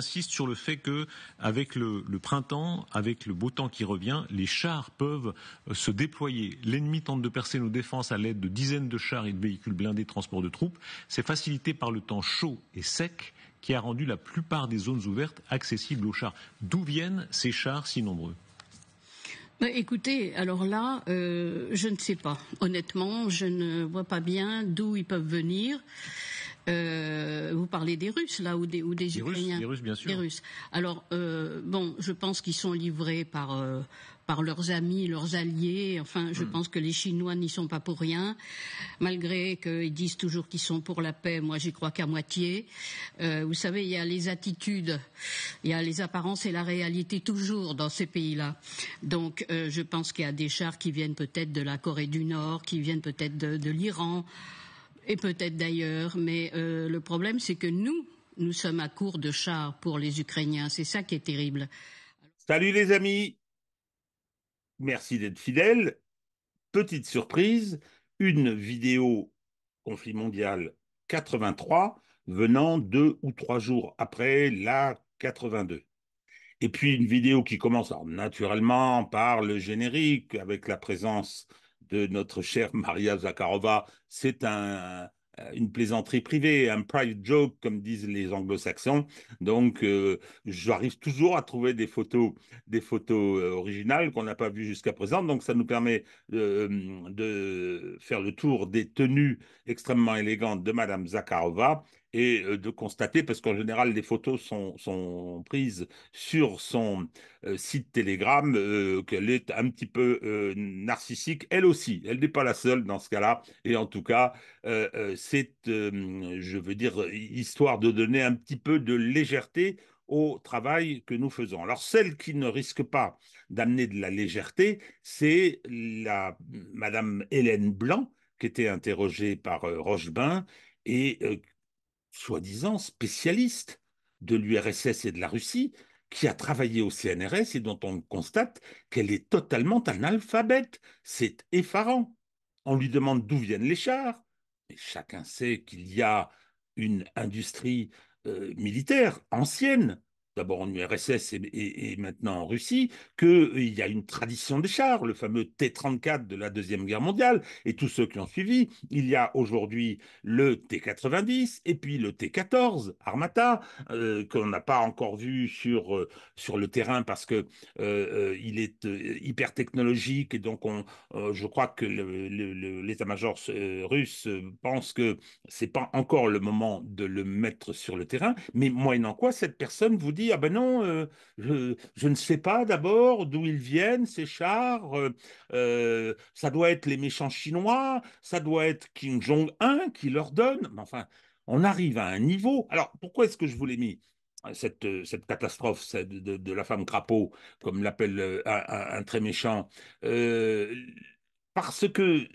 insiste sur le fait que, avec le, printemps, avec le beau temps qui revient, les chars peuvent euh, se déployer. L'ennemi tente de percer nos défenses à l'aide de dizaines de chars et de véhicules blindés de transport de troupes. C'est facilité par le temps chaud et sec qui a rendu la plupart des zones ouvertes accessibles aux chars. D'où viennent ces chars si nombreux ben, écoutez, alors là, euh, je ne sais pas. Honnêtement, je ne vois pas bien d'où ils peuvent venir. Euh, vous parlez des Russes, là, ou des, ou des, Russes, bien sûr. Russes. Alors, euh, bon, je pense qu'ils sont livrés par, euh, par leurs amis, leurs alliés. Enfin, je hmm. pense que les Chinois n'y sont pas pour rien, malgré qu'ils disent toujours qu'ils sont pour la paix. Moi, j'y crois qu'à moitié. vous savez, il y a les attitudes, il y a les apparences et la réalité toujours dans ces pays-là. Donc, je pense qu'il y a des chars qui viennent peut-être de la Corée du Nord, qui viennent peut-être de l'Iran et peut-être d'ailleurs, mais euh, le problème c'est que nous, nous sommes à court de chars pour les Ukrainiens. C'est ça qui est terrible. Salut les amis, merci d'être fidèles. Petite surprise, une vidéo conflit mondial 83 venant deux ou trois jours après la 82. Et puis une vidéo qui commence naturellement par le générique avec la présence de notre chère Maria Zakharova, c'est euh, une plaisanterie privée, un private joke, comme disent les anglo-saxons. Donc, euh, j'arrive toujours à trouver des photos, des photos euh, originales qu'on n'a pas vues jusqu'à présent. Donc, ça nous permet de faire le tour des tenues extrêmement élégantes de Madame Zakharova et de constater, parce qu'en général, les photos sont, sont prises sur son site Telegram, qu'elle est un petit peu narcissique, elle aussi. Elle n'est pas la seule dans ce cas-là. Et en tout cas, c'est, je veux dire, histoire de donner un petit peu de légèreté au travail que nous faisons. Alors, celle qui ne risque pas d'amener de la légèreté, c'est la Madame Hélène Blanc, qui était interrogée par Rochebin et soi-disant spécialiste de l'URSS et de la Russie, qui a travaillé au CNRS et dont on constate qu'elle est totalement analphabète. C'est effarant. On lui demande d'où viennent les chars. Et chacun sait qu'il y a une industrie euh, militaire ancienne d'abord en URSS et, maintenant en Russie, qu'il euh, y a une tradition des chars, le fameux T-34 de la Deuxième Guerre mondiale, et tous ceux qui ont suivi. Il y a aujourd'hui le T-90 et puis le T-14 Armata, euh, qu'on n'a pas encore vu sur, euh, sur le terrain parce que il est hyper technologique, et donc on, je crois que l'état-major russe pense que c'est pas encore le moment de le mettre sur le terrain, mais moyennant quoi, cette personne vous dit ah ben non, euh, je, ne sais pas d'abord d'où ils viennent, ces chars, euh, euh, ça doit être les méchants chinois, ça doit être Kim Jong-un qui leur donne. Mais enfin, on arrive à un niveau. Alors pourquoi est-ce que je vous l'ai mis cette, cette, catastrophe de, la femme crapaud, comme l'appelle un, très méchant, parce que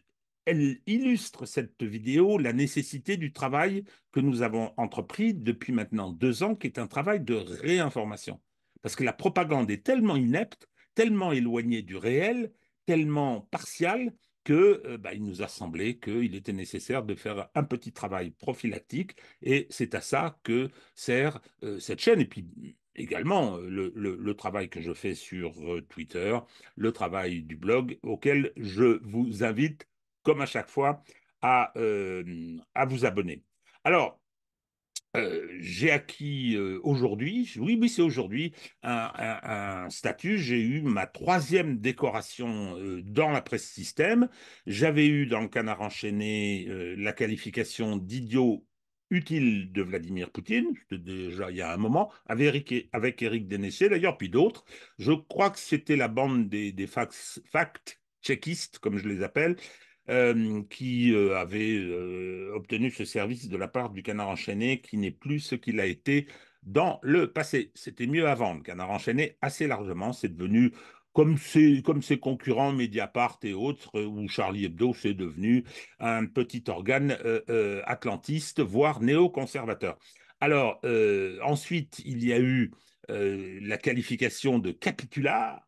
elle illustre cette vidéo la nécessité du travail que nous avons entrepris depuis maintenant deux ans, qui est un travail de réinformation. Parce que la propagande est tellement inepte, tellement éloignée du réel, tellement partiale, que euh, bah, il nous a semblé qu'il était nécessaire de faire un petit travail prophylactique, et c'est à ça que sert euh, cette chaîne. Et puis également euh, le, le, travail que je fais sur Twitter, le travail du blog, auquel je vous invite comme à chaque fois, à, euh, vous abonner. Alors, euh, j'ai acquis euh, aujourd'hui, oui, oui, c'est aujourd'hui, un, statut. J'ai eu ma troisième décoration dans la presse système. J'avais eu dans le canard enchaîné la qualification d'idiot utile de Vladimir Poutine, déjà il y a un moment, avec Eric, avec Dénéché d'ailleurs, puis d'autres. Je crois que c'était la bande des, des fact, checkistes comme je les appelle, qui avait obtenu ce service de la part du canard enchaîné, qui n'est plus ce qu'il a été dans le passé. C'était mieux avant. Le canard enchaîné, assez largement, c'est devenu, comme ses, comme ses concurrents Mediapart et autres, où Charlie Hebdo, c'est devenu un petit organe atlantiste, voire néoconservateur. Alors, ensuite, il y a eu la qualification de capitulaire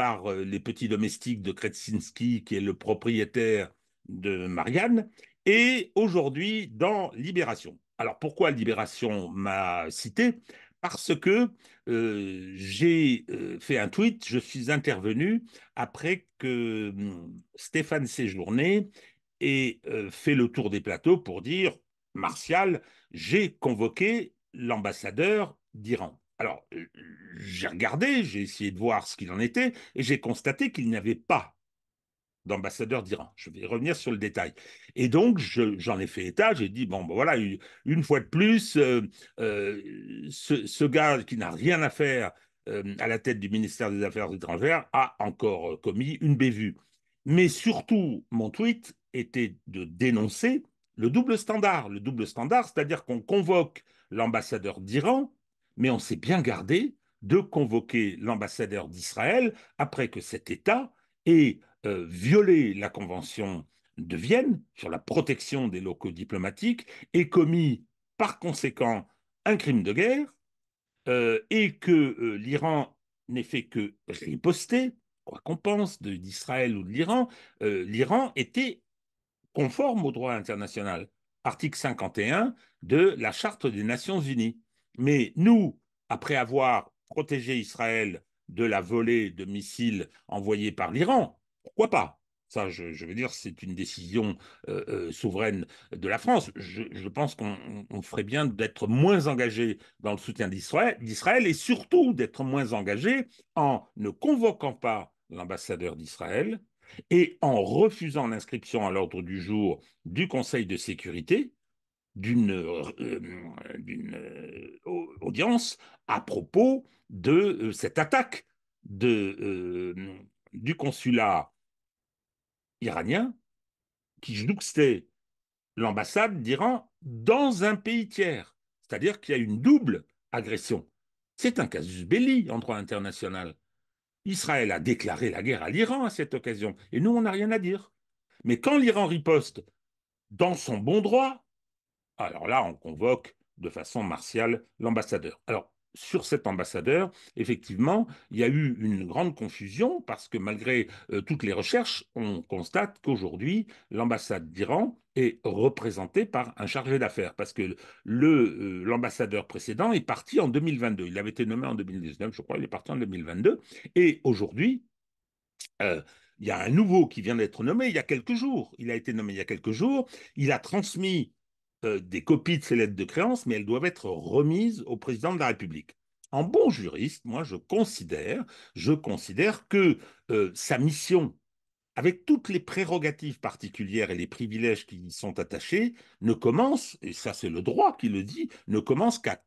par euh, les petits domestiques de Kretzinski qui est le propriétaire de Marianne, et aujourd'hui dans Libération. Alors pourquoi Libération m'a cité Parce que euh, j'ai euh, fait un tweet, je suis intervenu après que hum, Stéphane Séjourné ait fait le tour des plateaux pour dire, Martial, j'ai convoqué l'ambassadeur d'Iran. Alors, j'ai regardé, j'ai essayé de voir ce qu'il en était, et j'ai constaté qu'il n'y avait pas d'ambassadeur d'Iran. Je vais revenir sur le détail. Et donc, j'en ai fait état, j'ai dit, bon, ben voilà, une, fois de plus, ce, gars qui n'a rien à faire à la tête du ministère des Affaires étrangères a encore commis une bévue. Mais surtout, mon tweet était de dénoncer le double standard. Le double standard, c'est-à-dire qu'on convoque l'ambassadeur d'Iran mais on s'est bien gardé de convoquer l'ambassadeur d'Israël après que cet État ait euh, violé la Convention de Vienne sur la protection des locaux diplomatiques et commis par conséquent un crime de guerre euh, et que euh, l'Iran n'ait fait que riposter, quoi qu'on pense d'Israël ou de l'Iran, l'Iran était conforme au droit international. Article 51 de la Charte des Nations Unies. Mais nous, après avoir protégé Israël de la volée de missiles envoyés par l'Iran, pourquoi pas ça, je, veux dire, c'est une décision euh, euh, souveraine de la France. Je, je pense qu'on ferait bien d'être moins engagé dans le soutien d'Israël et surtout d'être moins engagé en ne convoquant pas l'ambassadeur d'Israël et en refusant l'inscription à l'ordre du jour du Conseil de sécurité d'une euh, euh, audience à propos de euh, cette attaque de, du consulat iranien qui jouxtait l'ambassade d'Iran dans un pays tiers. C'est-à-dire qu'il y a une double agression. C'est un casus belli en droit international. Israël a déclaré la guerre à l'Iran à cette occasion, et nous, on n'a rien à dire. Mais quand l'Iran riposte dans son bon droit, alors là, on convoque de façon martiale l'ambassadeur. Alors, sur cet ambassadeur, effectivement, il y a eu une grande confusion parce que malgré euh, toutes les recherches, on constate qu'aujourd'hui, l'ambassade d'Iran est représentée par un chargé d'affaires parce que le euh, l'ambassadeur précédent est parti en 2022. Il avait été nommé en 2019, je crois, il est parti en 2022. Et aujourd'hui, euh, il y a un nouveau qui vient d'être nommé il y a quelques jours. Il a été nommé il y a quelques jours. Il a transmis euh, des copies de ces lettres de créance, mais elles doivent être remises au président de la République. En bon juriste, moi, je considère, je considère que euh, sa mission, avec toutes les prérogatives particulières et les privilèges qui y sont attachés, ne commence, et ça c'est le droit qui le dit, ne commence qu'à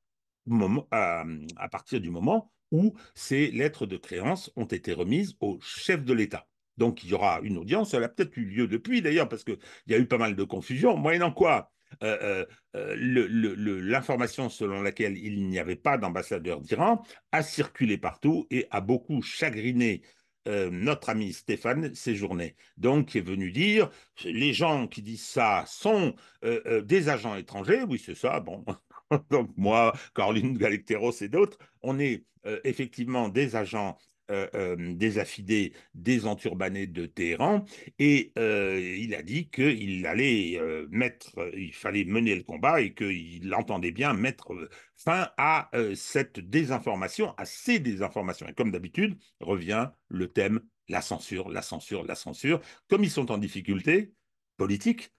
partir du moment où ces lettres de créance ont été remises au chef de l'État. Donc il y aura une audience, elle a peut-être eu lieu depuis d'ailleurs, parce qu'il y a eu pas mal de confusion, moyennant quoi euh, euh, euh l'information selon laquelle il n'y avait pas d'ambassadeur d'Iran a circulé partout et a beaucoup chagriné euh, notre ami Stéphane Séjourné, donc qui est venu dire les gens qui disent ça sont des agents étrangers. Oui, c'est ça. Bon, donc moi, Caroline Galecteros et d'autres, on est effectivement des agents désaffidé, euh, désenturbanés des de Téhéran, et euh, il a dit qu'il allait euh, mettre, il fallait mener le combat et qu'il entendait bien mettre fin à cette désinformation, à ces désinformations. Et comme d'habitude, revient le thème la censure, la censure, la censure. Comme ils sont en difficulté politique,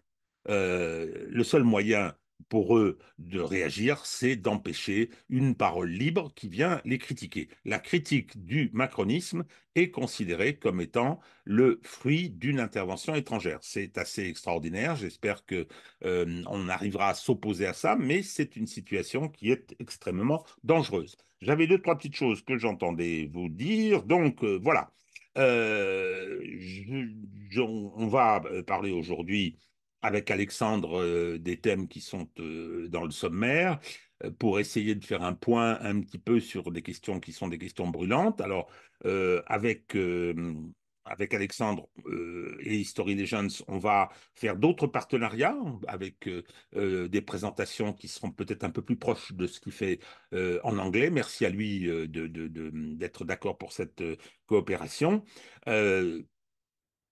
le seul moyen pour eux de réagir, c'est d'empêcher une parole libre qui vient les critiquer. La critique du macronisme est considérée comme étant le fruit d'une intervention étrangère. C'est assez extraordinaire. J'espère que euh, on arrivera à s'opposer à ça, mais c'est une situation qui est extrêmement dangereuse. J'avais deux trois petites choses que j'entendais vous dire. Donc euh, voilà. Euh, on va parler aujourd'hui avec Alexandre euh, des thèmes qui sont euh, dans le sommaire euh, pour essayer de faire un point un petit peu sur des questions qui sont des questions brûlantes. Alors, avec, avec Alexandre et History Legends, on va faire d'autres partenariats avec des présentations qui seront peut-être un peu plus proches de ce qu'il fait en anglais. Merci à lui d'être de, de, d'accord pour cette coopération.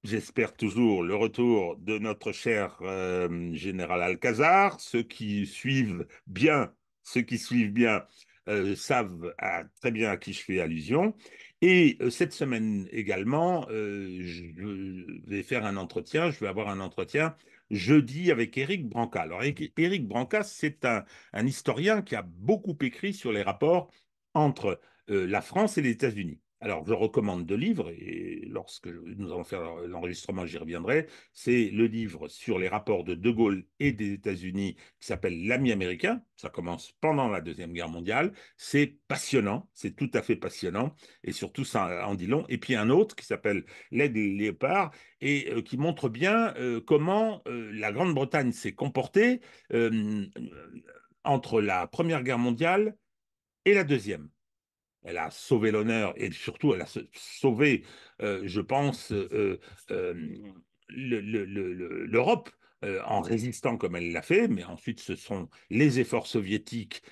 J'espère toujours le retour de notre cher euh, général Alcazar. Ceux qui suivent bien, ceux qui suivent bien euh, savent à, ah, très bien à qui je fais allusion. Et euh, cette semaine également, je vais faire un entretien, je vais avoir un entretien jeudi avec Éric Branca. Alors Éric Branca, c'est un, historien qui a beaucoup écrit sur les rapports entre la France et les États-Unis. Alors, je recommande deux livres, et lorsque nous allons faire l'enregistrement, j'y reviendrai. C'est le livre sur les rapports de De Gaulle et des États-Unis qui s'appelle L'ami américain. Ça commence pendant la Deuxième Guerre mondiale. C'est passionnant, c'est tout à fait passionnant, et surtout ça en dit long. Et puis un autre qui s'appelle L'aide léopard, et euh, qui montre bien euh, comment euh, la Grande-Bretagne s'est comportée entre la Première Guerre mondiale et la Deuxième elle a sauvé l'honneur et surtout elle a sauvé, euh, je pense, euh, euh, l'Europe. en résistant comme elle l'a fait, mais ensuite ce sont les efforts soviétiques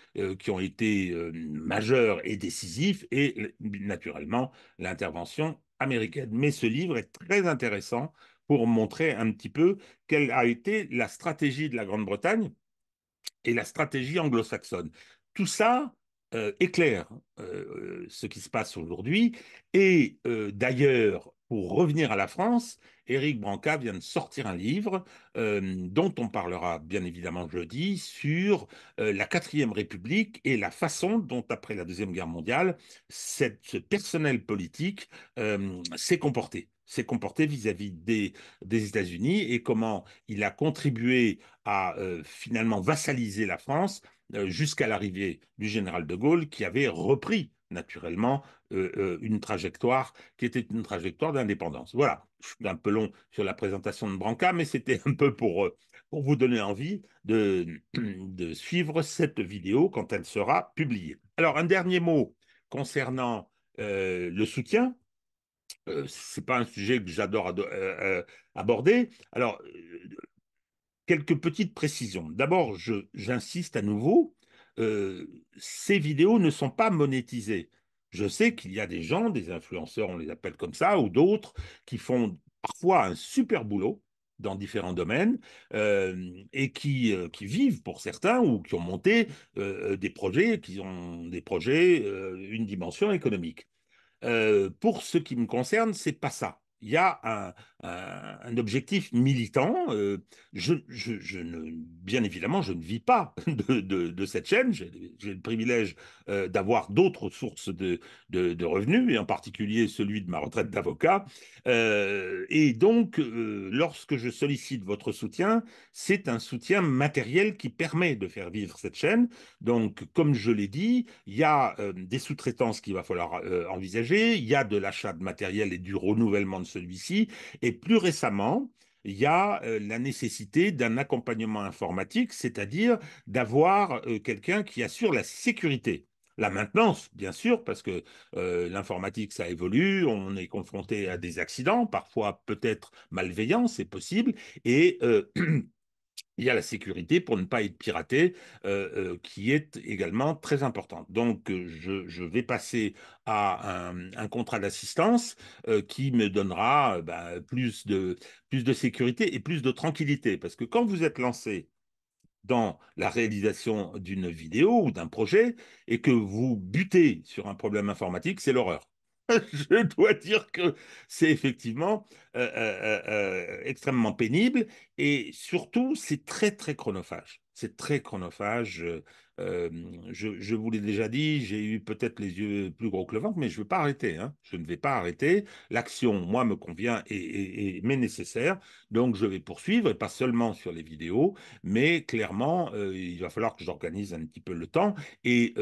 qui ont été majeurs et décisifs, et naturellement l'intervention américaine. Mais ce livre est très intéressant pour montrer un petit peu quelle a été la stratégie de la Grande-Bretagne et la stratégie anglo-saxonne. Tout ça, euh, éclaire euh, euh, ce qui se passe aujourd'hui. Et d'ailleurs, pour revenir à la France, Éric Branca vient de sortir un livre dont on parlera bien évidemment jeudi sur la quatrième République et la façon dont, après la deuxième guerre mondiale, ce personnel politique s'est comporté s'est comporté vis-à-vis des, des États-Unis et comment il a contribué à finalement vassaliser la France euh, jusqu'à l'arrivée du général de Gaulle qui avait repris naturellement euh, euh, une trajectoire qui était une trajectoire d'indépendance. Voilà, je suis un peu long sur la présentation de Branca, mais c'était un peu pour, pour vous donner envie de, de, suivre cette vidéo quand elle sera publiée. Alors, un dernier mot concernant le soutien. Ce n'est pas un sujet que j'adore aborder. Alors, quelques petites précisions. D'abord, j'insiste à nouveau, euh, ces vidéos ne sont pas monétisées. Je sais qu'il y a des gens, des influenceurs, on les appelle comme ça, ou d'autres, qui font parfois un super boulot dans différents domaines euh, et qui, euh, qui, vivent pour certains ou qui ont monté des projets, qui ont des projets, une dimension économique. pour ce qui me concerne, c'est pas ça. Il y a un, un objectif militant. Euh, je, ne, bien évidemment, je ne vis pas de, de cette chaîne. J'ai le privilège euh, d'avoir d'autres sources de, de, revenus, et en particulier celui de ma retraite d'avocat. Euh, et donc, lorsque je sollicite votre soutien, c'est un soutien matériel qui permet de faire vivre cette chaîne. Donc, comme je l'ai dit, il y a des sous-traitances qu'il va falloir envisager, il y a de l'achat de matériel et du renouvellement de celui-ci. Et et plus récemment, il y a euh, la nécessité d'un accompagnement informatique, c'est-à-dire d'avoir euh, quelqu'un qui assure la sécurité. La maintenance, bien sûr, parce que euh, l'informatique, ça évolue, on est confronté à des accidents, parfois peut-être malveillants, c'est possible, et il y a la sécurité pour ne pas être piraté, euh, euh, qui est également très importante. Donc, euh, je, vais passer à un, contrat d'assistance qui me donnera ben, plus, de, plus de sécurité et plus de tranquillité. Parce que quand vous êtes lancé dans la réalisation d'une vidéo ou d'un projet et que vous butez sur un problème informatique, c'est l'horreur. je dois dire que c'est effectivement euh, euh, euh, extrêmement pénible et surtout, c'est très, très chronophage. C'est très chronophage je, vous l'ai déjà dit, j'ai eu peut-être les yeux plus gros que le ventre, mais je ne veux pas arrêter. Hein. Je ne vais pas arrêter. L'action, moi, me convient et, m'est nécessaire. Donc, je vais poursuivre, et pas seulement sur les vidéos, mais clairement, euh, il va falloir que j'organise un petit peu le temps. Et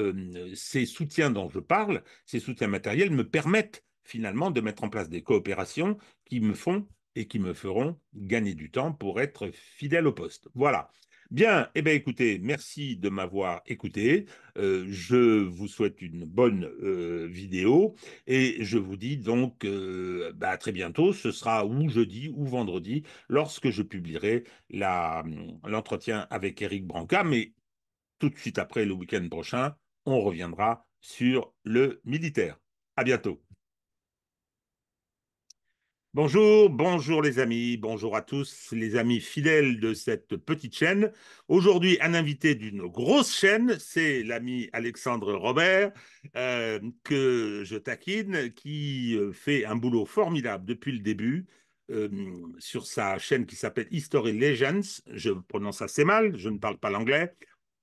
ces soutiens dont je parle, ces soutiens matériels, me permettent finalement de mettre en place des coopérations qui me font et qui me feront gagner du temps pour être fidèle au poste. Voilà. Bien, eh bien écoutez, merci de m'avoir écouté. Euh, je vous souhaite une bonne euh, vidéo et je vous dis donc euh, bah, à très bientôt. Ce sera ou jeudi ou vendredi lorsque je publierai hum, l'entretien avec Eric Branca. Mais tout de suite après le week-end prochain, on reviendra sur le militaire. À bientôt. Bonjour, bonjour les amis, bonjour à tous les amis fidèles de cette petite chaîne. Aujourd'hui, un invité d'une grosse chaîne, c'est l'ami Alexandre Robert, euh, que je taquine, qui euh, fait un boulot formidable depuis le début. Euh, sur sa chaîne qui s'appelle History Legends, je prononce assez mal, je ne parle pas l'anglais,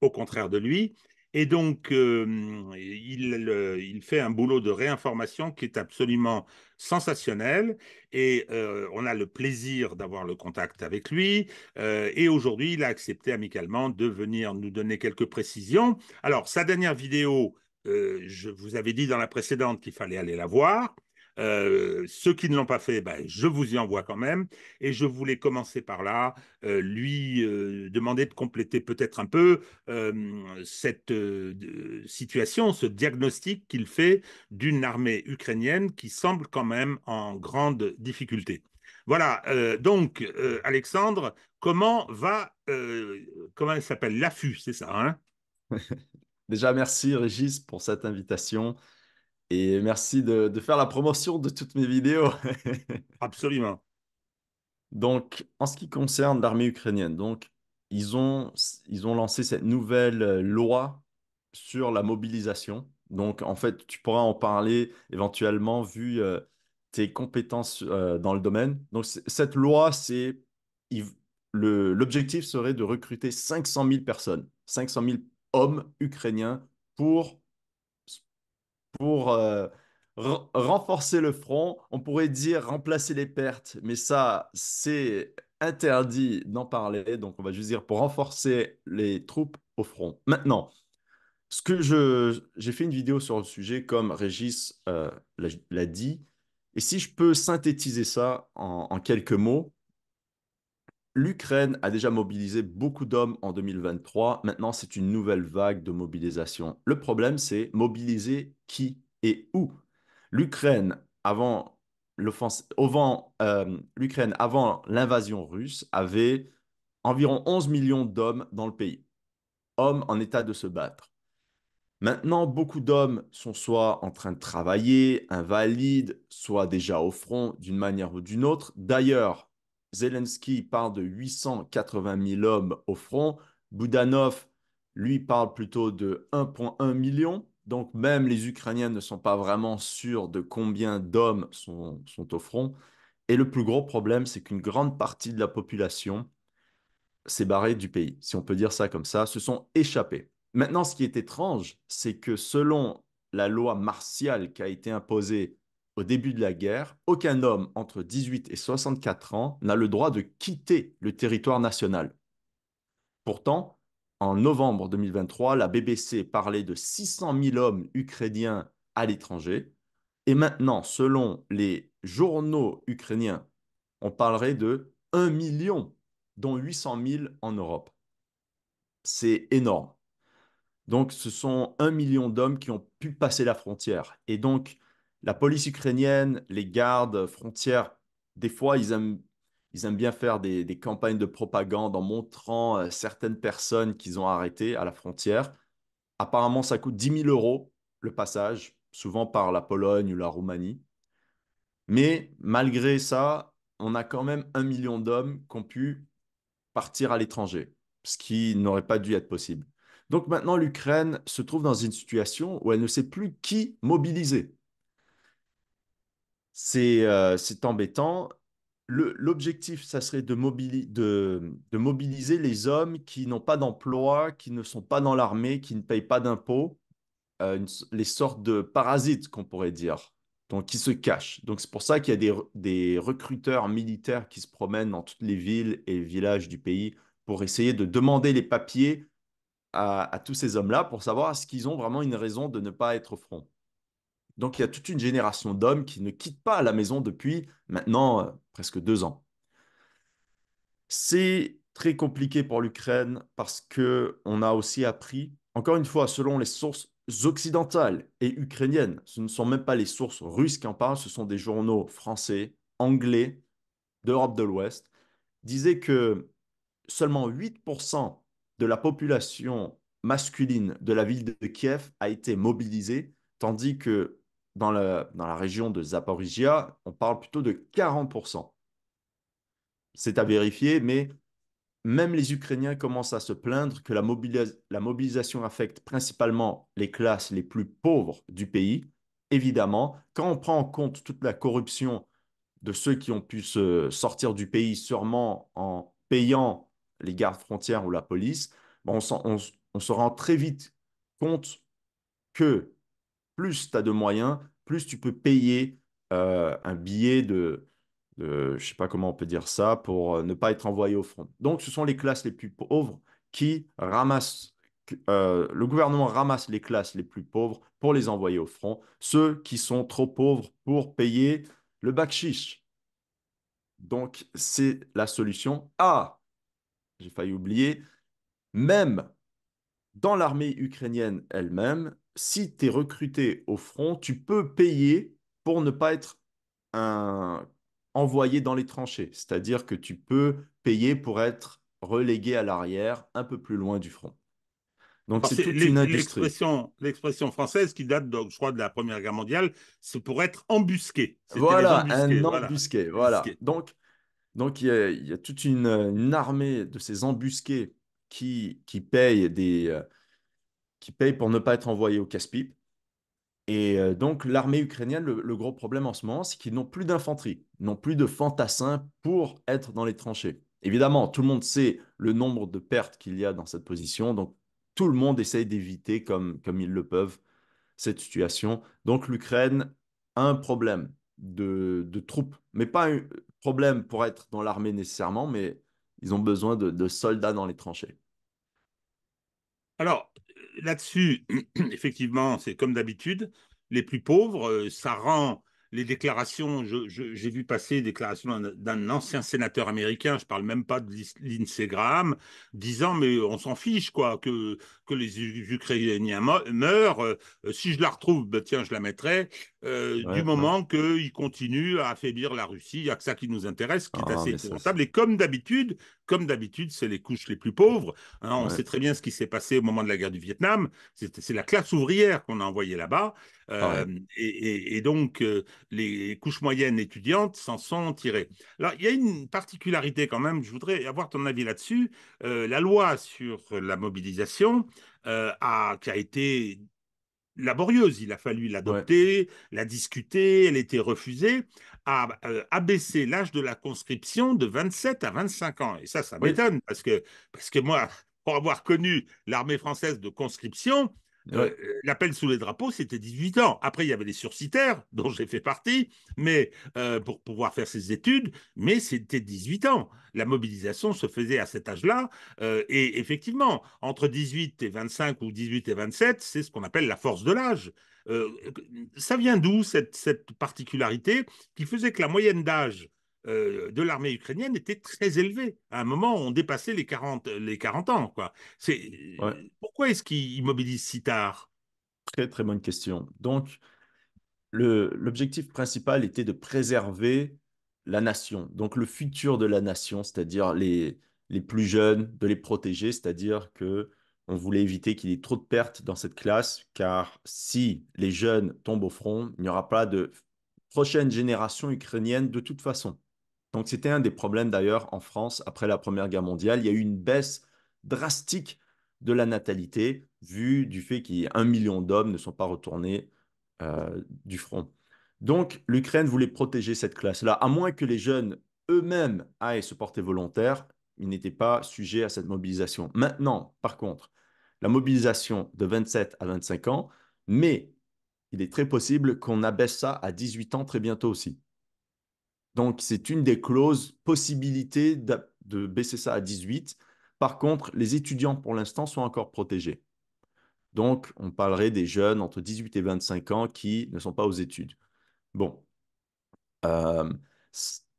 au contraire de lui. Et donc, il, fait un boulot de réinformation qui est absolument sensationnel. Et on a le plaisir d'avoir le contact avec lui. et aujourd'hui, il a accepté amicalement de venir nous donner quelques précisions. Alors, sa dernière vidéo, je vous avais dit dans la précédente qu'il fallait aller la voir. Euh, ceux qui ne l'ont pas fait, ben, je vous y envoie quand même. Et je voulais commencer par là, euh, lui euh, demander de compléter peut-être un peu cette situation, ce diagnostic qu'il fait d'une armée ukrainienne qui semble quand même en grande difficulté. Voilà, donc Alexandre, comment va, comment elle s'appelle, l'affût, c'est ça hein? Déjà, merci Régis pour cette invitation. Et merci de, faire la promotion de toutes mes vidéos. Absolument. Donc, en ce qui concerne l'armée ukrainienne, donc, ils ont, ils ont lancé cette nouvelle euh, loi sur la mobilisation. Donc, en fait, tu pourras en parler éventuellement vu euh, tes compétences euh, dans le domaine. Donc, cette loi, c'est l'objectif serait de recruter 500 000 personnes, 500 000 hommes ukrainiens pour pour euh, renforcer le front. On pourrait dire remplacer les pertes, mais ça, c'est interdit d'en parler. Donc, on va juste dire pour renforcer les troupes au front. Maintenant, ce que je, j'ai fait une vidéo sur le sujet, comme Régis euh, l'a, dit. Et si je peux synthétiser ça en quelques mots, L'Ukraine a déjà mobilisé beaucoup d'hommes en 2023. Maintenant, c'est une nouvelle vague de mobilisation. Le problème, c'est mobiliser qui et où. L'Ukraine, avant euh, l'Ukraine avant l'invasion russe, avait environ 11 millions d'hommes dans le pays, hommes en état de se battre. Maintenant, beaucoup d'hommes sont soit en train de travailler, invalides, soit déjà au front d'une manière ou d'une autre. D'ailleurs, Zelensky parle de 880 000 hommes au front. Boudanov, lui, parle plutôt de 1,1 million. Donc même les Ukrainiens ne sont pas vraiment sûrs de combien d'hommes sont, au front. Et le plus gros problème, c'est qu'une grande partie de la population s'est barrée du pays, si on peut dire ça comme ça, se sont échappés. Maintenant, ce qui est étrange, c'est que selon la loi martiale qui a été imposée au début de la guerre, aucun homme entre 18 et 64 ans n'a le droit de quitter le territoire national. Pourtant, en novembre 2023, la BBC parlait de 600 000 hommes ukrainiens à l'étranger. Et maintenant, selon les journaux ukrainiens, on parlerait de 1 million, dont 800 000 en Europe. C'est énorme. Donc, ce sont 1 million d'hommes qui ont pu passer la frontière. Et donc, la police ukrainienne, les gardes frontières, des fois, ils aiment, bien faire des, campagnes de propagande en montrant euh, certaines personnes qu'ils ont arrêtées à la frontière. Apparemment, ça coûte 10 000 euros le passage, souvent par la Pologne ou la Roumanie. Mais malgré ça, on a quand même un million d'hommes qui ont pu partir à l'étranger, ce qui n'aurait pas dû être possible. Donc maintenant, l'Ukraine se trouve dans une situation où elle ne sait plus qui mobiliser. Euh, c'est embêtant. L'objectif, ça serait de, mobiliser les hommes qui n'ont pas d'emploi, qui ne sont pas dans l'armée, qui ne payent pas d'impôts, euh, les sortes de parasites qu'on pourrait dire, donc qui se cachent. Donc c'est pour ça qu'il y a des, recruteurs militaires qui se promènent dans toutes les villes et villages du pays pour essayer de demander les papiers à, tous ces hommes-là pour savoir est-ce qu'ils ont vraiment une raison de ne pas être au front. Donc il y a toute une génération d'hommes qui ne quittent pas la maison depuis maintenant euh, presque deux ans. C'est très compliqué pour l'Ukraine parce que a aussi appris, encore une fois, selon les sources occidentales et ukrainiennes, ce ne sont même pas les sources russes qui en parlent, ce sont des journaux français, anglais, d'Europe de l'Ouest, disaient que seulement 8% de la population masculine de la ville de Kiev a été mobilisée, tandis que dans, dans la région de Zaporizhia, on parle plutôt de 40%. C'est à vérifier, mais même les Ukrainiens commencent à se plaindre que la, mobilisation affecte principalement les classes les plus pauvres du pays. Évidemment, quand on prend en compte toute la corruption de ceux qui ont pu se sortir du pays sûrement en payant les gardes frontières ou la police, on se rend très vite compte que plus tu as de moyens, plus tu peux payer euh, un billet de, je je sais pas comment on peut dire ça, pour euh, ne pas être envoyé au front. Donc, ce sont les classes les plus pauvres qui ramassent, euh, le gouvernement ramasse les classes les plus pauvres pour les envoyer au front, ceux qui sont trop pauvres pour payer le bakchich. Donc, c'est la solution. Ah, j'ai failli oublier, même dans l'armée ukrainienne elle-même, si tu es recruté au front, tu peux payer pour ne pas être un... envoyé dans les tranchées. C'est-à-dire que tu peux payer pour être relégué à l'arrière, un peu plus loin du front. Donc c'est toute une industrie. L'expression française qui date, je crois, de la Première Guerre mondiale, c'est pour être embusqué. Voilà, un embusqué. Voilà. Donc, donc il y, a, toute une, armée de ces embusqués qui, qui payent des, euh, qui payent pour ne pas être envoyés au casse-pipe. Et euh, donc, l'armée ukrainienne, le, gros problème en ce moment, c'est qu'ils n'ont plus d'infanterie, n'ont plus de fantassins pour être dans les tranchées. Évidemment, tout le monde sait le nombre de pertes qu'il y a dans cette position, donc tout le monde essaye d'éviter comme, comme ils le peuvent cette situation. Donc, l'Ukraine a un problème de, de, troupes, mais pas un problème pour être dans l'armée nécessairement, mais ils ont besoin de, de soldats dans les tranchées. Alors, là-dessus, effectivement, c'est comme d'habitude, les plus pauvres, euh, ça rend les déclarations, j'ai vu passer des déclarations d'un ancien sénateur américain, je ne parle même pas de Lindsey Graham, disant mais on s'en fiche quoi que que les Ukrainiens meurent, euh, si je la retrouve, ben, tiens je la mettrai. Euh, du moment qu'ils continuent à affaiblir la Russie, il y a que ça qui nous intéresse, qui est ah, assez épouvantable. Et comme d'habitude, comme d'habitude, c'est les couches les plus pauvres. Hein. on sait très bien ce qui s'est passé au moment de la guerre du Vietnam. C'est la classe ouvrière qu'on a envoyée là-bas. Euh, ah et, donc, euh, les couches moyennes étudiantes s'en sont tirées. Alors, il y a une particularité quand même, je voudrais avoir ton avis là-dessus. Euh, la loi sur la mobilisation a, qui a été laborieuse. Il a fallu l'adopter, la discuter, elle était refusée, à euh, abaisser l'âge de la conscription de 27 à 25 ans. Et ça, ça m'étonne, parce, que, parce que moi, pour avoir connu l'armée française de conscription, euh, euh, l'appel sous les drapeaux, c'était 18 ans. Après, il y avait les sursitaires, dont j'ai fait partie, mais euh, pour pouvoir faire ses études, mais c'était 18 ans. La mobilisation se faisait à cet âge-là. et effectivement, entre 18 et 25 ou 18 et 27, c'est ce qu'on appelle la force de l'âge. ça vient d'où cette particularité qui faisait que la moyenne d'âge euh, de l'armée ukrainienne était très élevé. À un moment, on dépassait les 40, les 40 ans. Quoi. C'est, Pourquoi est-ce qu'ils mobilisent si tard Très, très bonne question. Donc, l'objectif principal était de préserver la nation, donc le futur de la nation, c'est-à-dire les, les plus jeunes, de les protéger, c'est-à-dire que on voulait éviter qu'il y ait trop de pertes dans cette classe, car si les jeunes tombent au front, il n'y aura pas de prochaine génération ukrainienne de toute façon. Donc c'était un des problèmes d'ailleurs en France après la Première Guerre mondiale. Il y a eu une baisse drastique de la natalité vu du fait qu'un million d'hommes ne sont pas retournés euh, du front. Donc l'Ukraine voulait protéger cette classe-là, à moins que les jeunes eux-mêmes aillent se porter volontaires. Ils n'étaient pas sujets à cette mobilisation. Maintenant, par contre, la mobilisation de 27 à 25 ans, mais il est très possible qu'on abaisse ça à 18 ans très bientôt aussi. Donc, c'est une des clauses possibilité de, baisser ça à 18. Par contre, les étudiants, pour l'instant, sont encore protégés. Donc, on parlerait des jeunes entre 18 et 25 ans qui ne sont pas aux études. Bon. Euh,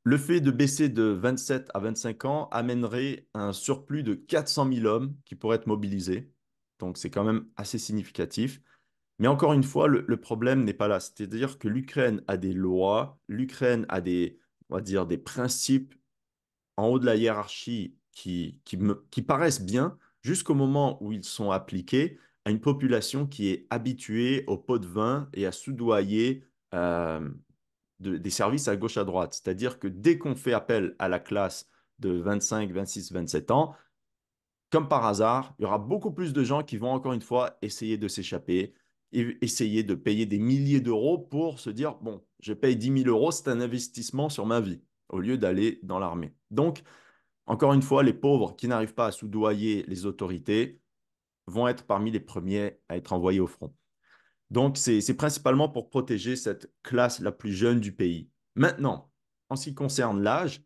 le fait de baisser de 27 à 25 ans amènerait un surplus de 400 000 hommes qui pourraient être mobilisés. Donc, c'est quand même assez significatif. Mais encore une fois, le problème n'est pas là. C'est-à-dire que l'Ukraine a des lois, l'Ukraine a des, on va dire, des principes en haut de la hiérarchie qui, qui, paraissent bien jusqu'au moment où ils sont appliqués à une population qui est habituée au pot de vin et à soudoyer euh, des services à gauche à droite. C'est-à-dire que dès qu'on fait appel à la classe de 25, 26, 27 ans, comme par hasard, il y aura beaucoup plus de gens qui vont encore une fois essayer de s'échapper, essayer de payer des milliers d'euros pour se dire, bon, je paye 10 000 euros, c'est un investissement sur ma vie, au lieu d'aller dans l'armée. Donc, encore une fois, les pauvres qui n'arrivent pas à soudoyer les autorités vont être parmi les premiers à être envoyés au front. Donc, c'est principalement pour protéger cette classe la plus jeune du pays. Maintenant, en ce qui concerne l'âge,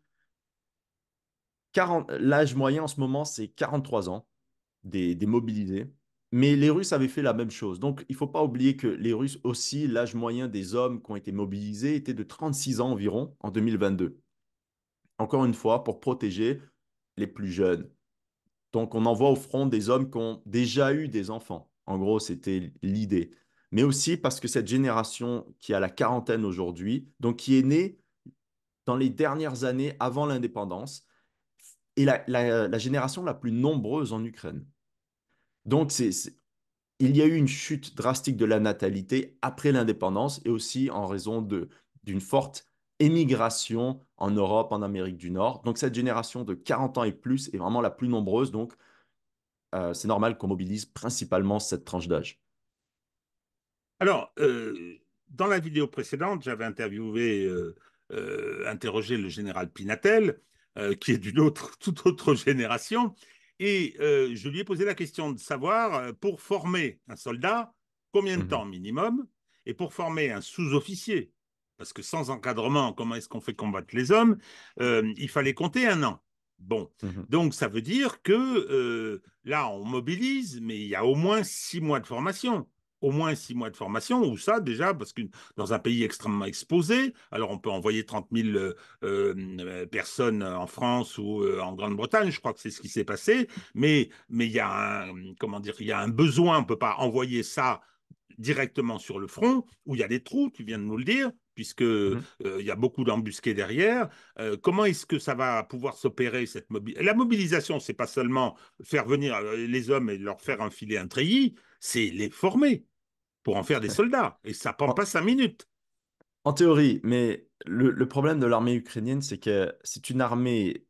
l'âge moyen en ce moment, c'est 43 ans des, des mobilisés. Mais les Russes avaient fait la même chose. Donc, il ne faut pas oublier que les Russes aussi, l'âge moyen des hommes qui ont été mobilisés était de 36 ans environ en 2022. Encore une fois, pour protéger les plus jeunes. Donc, on envoie au front des hommes qui ont déjà eu des enfants. En gros, c'était l'idée. Mais aussi parce que cette génération qui a la quarantaine aujourd'hui, donc qui est née dans les dernières années avant l'indépendance, est la génération la plus nombreuse en Ukraine. Donc, il y a eu une chute drastique de la natalité après l'indépendance et aussi en raison d'une forte émigration en Europe, en Amérique du Nord. Donc, cette génération de 40 ans et plus est vraiment la plus nombreuse. Donc, euh, c'est normal qu'on mobilise principalement cette tranche d'âge. Alors, euh, dans la vidéo précédente, j'avais interviewé, euh, interrogé le général Pinatel, qui est d'une toute autre génération, et euh, je lui ai posé la question de savoir, euh, pour former un soldat, combien de mmh temps minimum Et pour former un sous-officier, parce que sans encadrement, comment est-ce qu'on fait combattre les hommes euh, Il fallait compter un an. Bon, mmh donc ça veut dire que là, on mobilise, mais il y a au moins six mois de formation au moins six mois de formation, ou ça déjà, parce que dans un pays extrêmement exposé, alors on peut envoyer 30 000 euh, euh, personnes en France ou euh, en Grande-Bretagne, je crois que c'est ce qui s'est passé, mais mais il y a un, comment dire, il y a un besoin, on peut pas envoyer ça directement sur le front, où il y a des trous, tu viens de nous le dire, puisque mmh il y a beaucoup d'embusqués derrière. comment est-ce que ça va pouvoir s'opérer cette mobilisation La mobilisation, c'est pas seulement faire venir les hommes et leur faire enfiler un treillis, c'est les former pour en faire des soldats. Et ça prend pas cinq minutes. En théorie, mais le, problème de l'armée ukrainienne, c'est que c'est une armée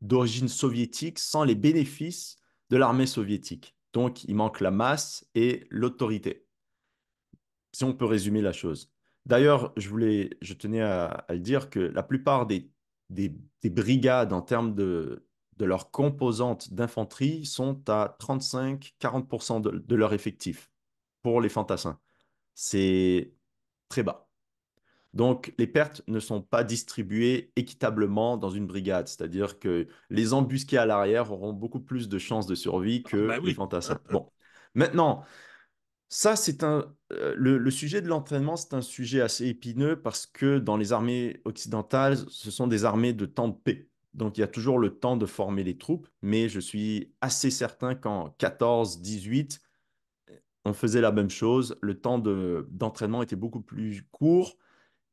d'origine soviétique sans les bénéfices de l'armée soviétique. Donc, il manque la masse et l'autorité. Si on peut résumer la chose. D'ailleurs, je, je tenais à, le dire que la plupart des, brigades en termes de, de leurs composantes d'infanterie sont à 35-40% de leur effectif pour les fantassins. C'est très bas. Donc les pertes ne sont pas distribuées équitablement dans une brigade, c'est-à-dire que les embusqués à l'arrière auront beaucoup plus de chances de survie ah que bah les fantassins. Bon, maintenant, ça c'est un euh, le, le, sujet de l'entraînement, c'est un sujet assez épineux parce que dans les armées occidentales, ce sont des armées de temps de paix. Donc il y a toujours le temps de former les troupes, mais je suis assez certain qu'en 14, 18, on faisait la même chose. Le temps d'entraînement était beaucoup plus court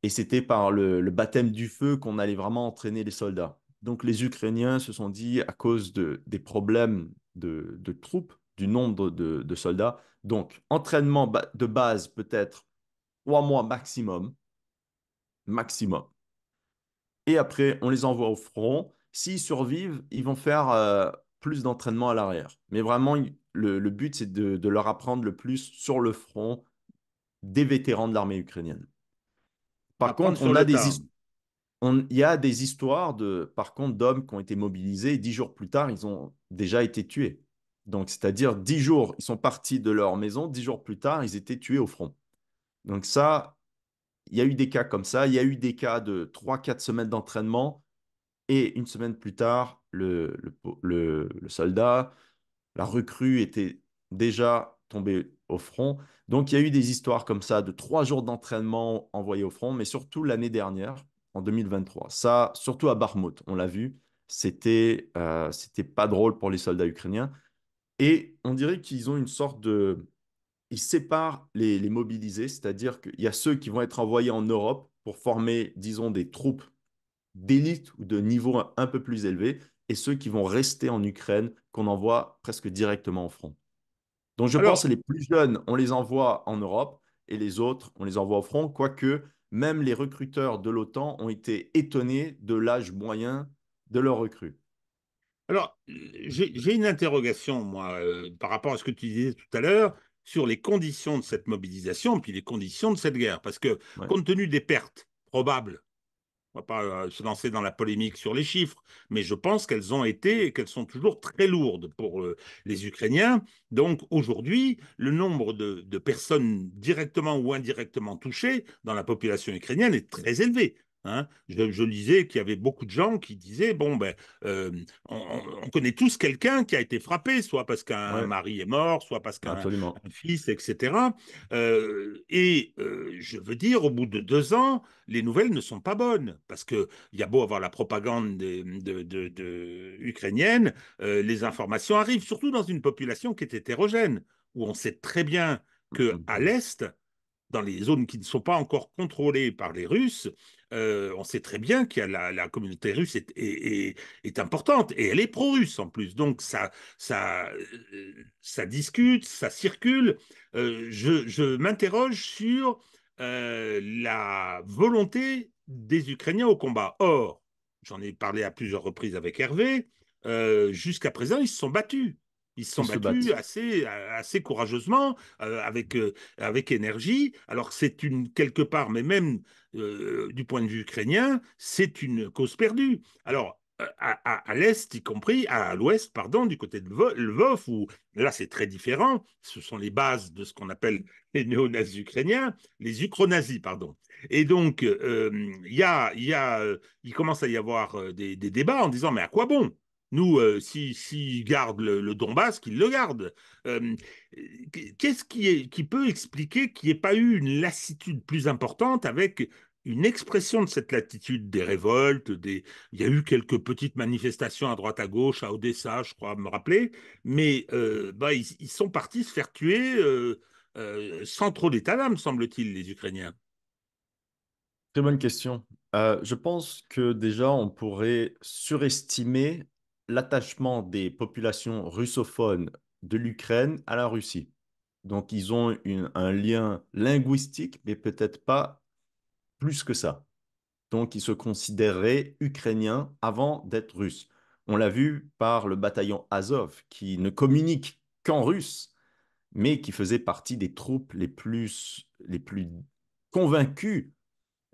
et c'était par le, baptême du feu qu'on allait vraiment entraîner les soldats. Donc les Ukrainiens se sont dit, à cause des problèmes de, troupes, du nombre de, soldats, donc entraînement de base peut-être trois mois maximum, maximum. Et après, on les envoie au front. S'ils survivent, ils vont faire euh, plus d'entraînement à l'arrière. Mais vraiment, le, but, c'est de, leur apprendre le plus sur le front des vétérans de l'armée ukrainienne. Par contre, on a des il y a des histoires de, par contre, d'hommes qui ont été mobilisés. Et dix jours plus tard, ils ont déjà été tués. Donc, c'est-à-dire dix jours, ils sont partis de leur maison. Dix jours plus tard, ils étaient tués au front. Donc ça, il y a eu des cas comme ça. Il y a eu des cas de trois, quatre semaines d'entraînement et une semaine plus tard, le, le, le, soldat, la recrue était déjà tombée au front. Donc, il y a eu des histoires comme ça de trois jours d'entraînement envoyés au front, mais surtout l'année dernière, en 2023. Ça, surtout à Barmouth, on l'a vu, c'était euh, c'était pas drôle pour les soldats ukrainiens. Et on dirait qu'ils ont une sorte de... Ils séparent les, les mobilisés, c'est-à-dire qu'il y a ceux qui vont être envoyés en Europe pour former, disons, des troupes d'élite ou de niveau un peu plus élevé, et ceux qui vont rester en Ukraine, qu'on envoie presque directement au front. Donc je pense que les plus jeunes, on les envoie en Europe et les autres, on les envoie au front, quoique même les recruteurs de l'OTAN ont été étonnés de l'âge moyen de leurs recrues. Alors, j'ai une interrogation, moi, euh, par rapport à ce que tu disais tout à l'heure sur les conditions de cette mobilisation, puis les conditions de cette guerre. Parce que, compte tenu des pertes probables on va pas euh, se lancer dans la polémique sur les chiffres, mais je pense qu'elles ont été et qu'elles sont toujours très lourdes pour euh, les Ukrainiens. Donc aujourd'hui, le nombre de, personnes directement ou indirectement touchées dans la population ukrainienne est très élevé. Hein. je, disais lisais qu'il y avait beaucoup de gens qui disaient bon ben euh, on, connaît tous quelqu'un qui a été frappé, soit parce qu'un mari est mort, soit parce qu'un fils, etc. et euh, euh, je veux dire, au bout de deux ans, les nouvelles ne sont pas bonnes parce que il y a beau avoir la propagande ukrainienne, les informations arrivent surtout dans une population qui est hétérogène où on sait très bien mm, que mm, à mm. l'est dans les zones qui ne sont pas encore contrôlées par les Russes, euh, on sait très bien que la, la, communauté russe est, est, importante et elle est pro-russe en plus. Donc ça, ça, euh, ça discute, ça circule. Euh, je, m'interroge sur la volonté des Ukrainiens au combat. Or, j'en ai parlé à plusieurs reprises avec Hervé, jusqu'à présent, ils se sont battus. Ils se sont battus assez, euh, assez courageusement, euh, avec, euh, avec énergie. Alors c'est une quelque part, mais même du point de vue ukrainien, c'est une cause perdue. Alors à, l'est, y compris à, l'ouest, pardon, du côté de Lvov, où là c'est très différent. Ce sont les bases de ce qu'on appelle les néo-nazis ukrainiens, les ukronazis, pardon. Et donc il y a, y a, commence à y avoir des débats en disant mais à quoi bon nous, s'ils euh, si, si gardent le, Donbass, qu'ils le gardent. Euh, qu'est-ce qui, peut expliquer qu'il n'y ait pas eu une lassitude plus importante avec une expression de cette latitude des révoltes, des... il y a eu quelques petites manifestations à droite à gauche, à Odessa, je crois me rappeler, mais euh, bah, ils, sont partis se faire tuer sans trop d'état d'âme, semble-t-il, les Ukrainiens. Très bonne question. je pense que déjà, on pourrait surestimer l'attachement des populations russophones de l'Ukraine à la Russie. Donc ils ont une, un lien linguistique, mais peut-être pas plus que ça. Donc ils se considéraient ukrainiens avant d'être russes. On l'a vu par le bataillon Azov, qui ne communique qu'en russe, mais qui faisait partie des troupes les plus, les plus convaincues,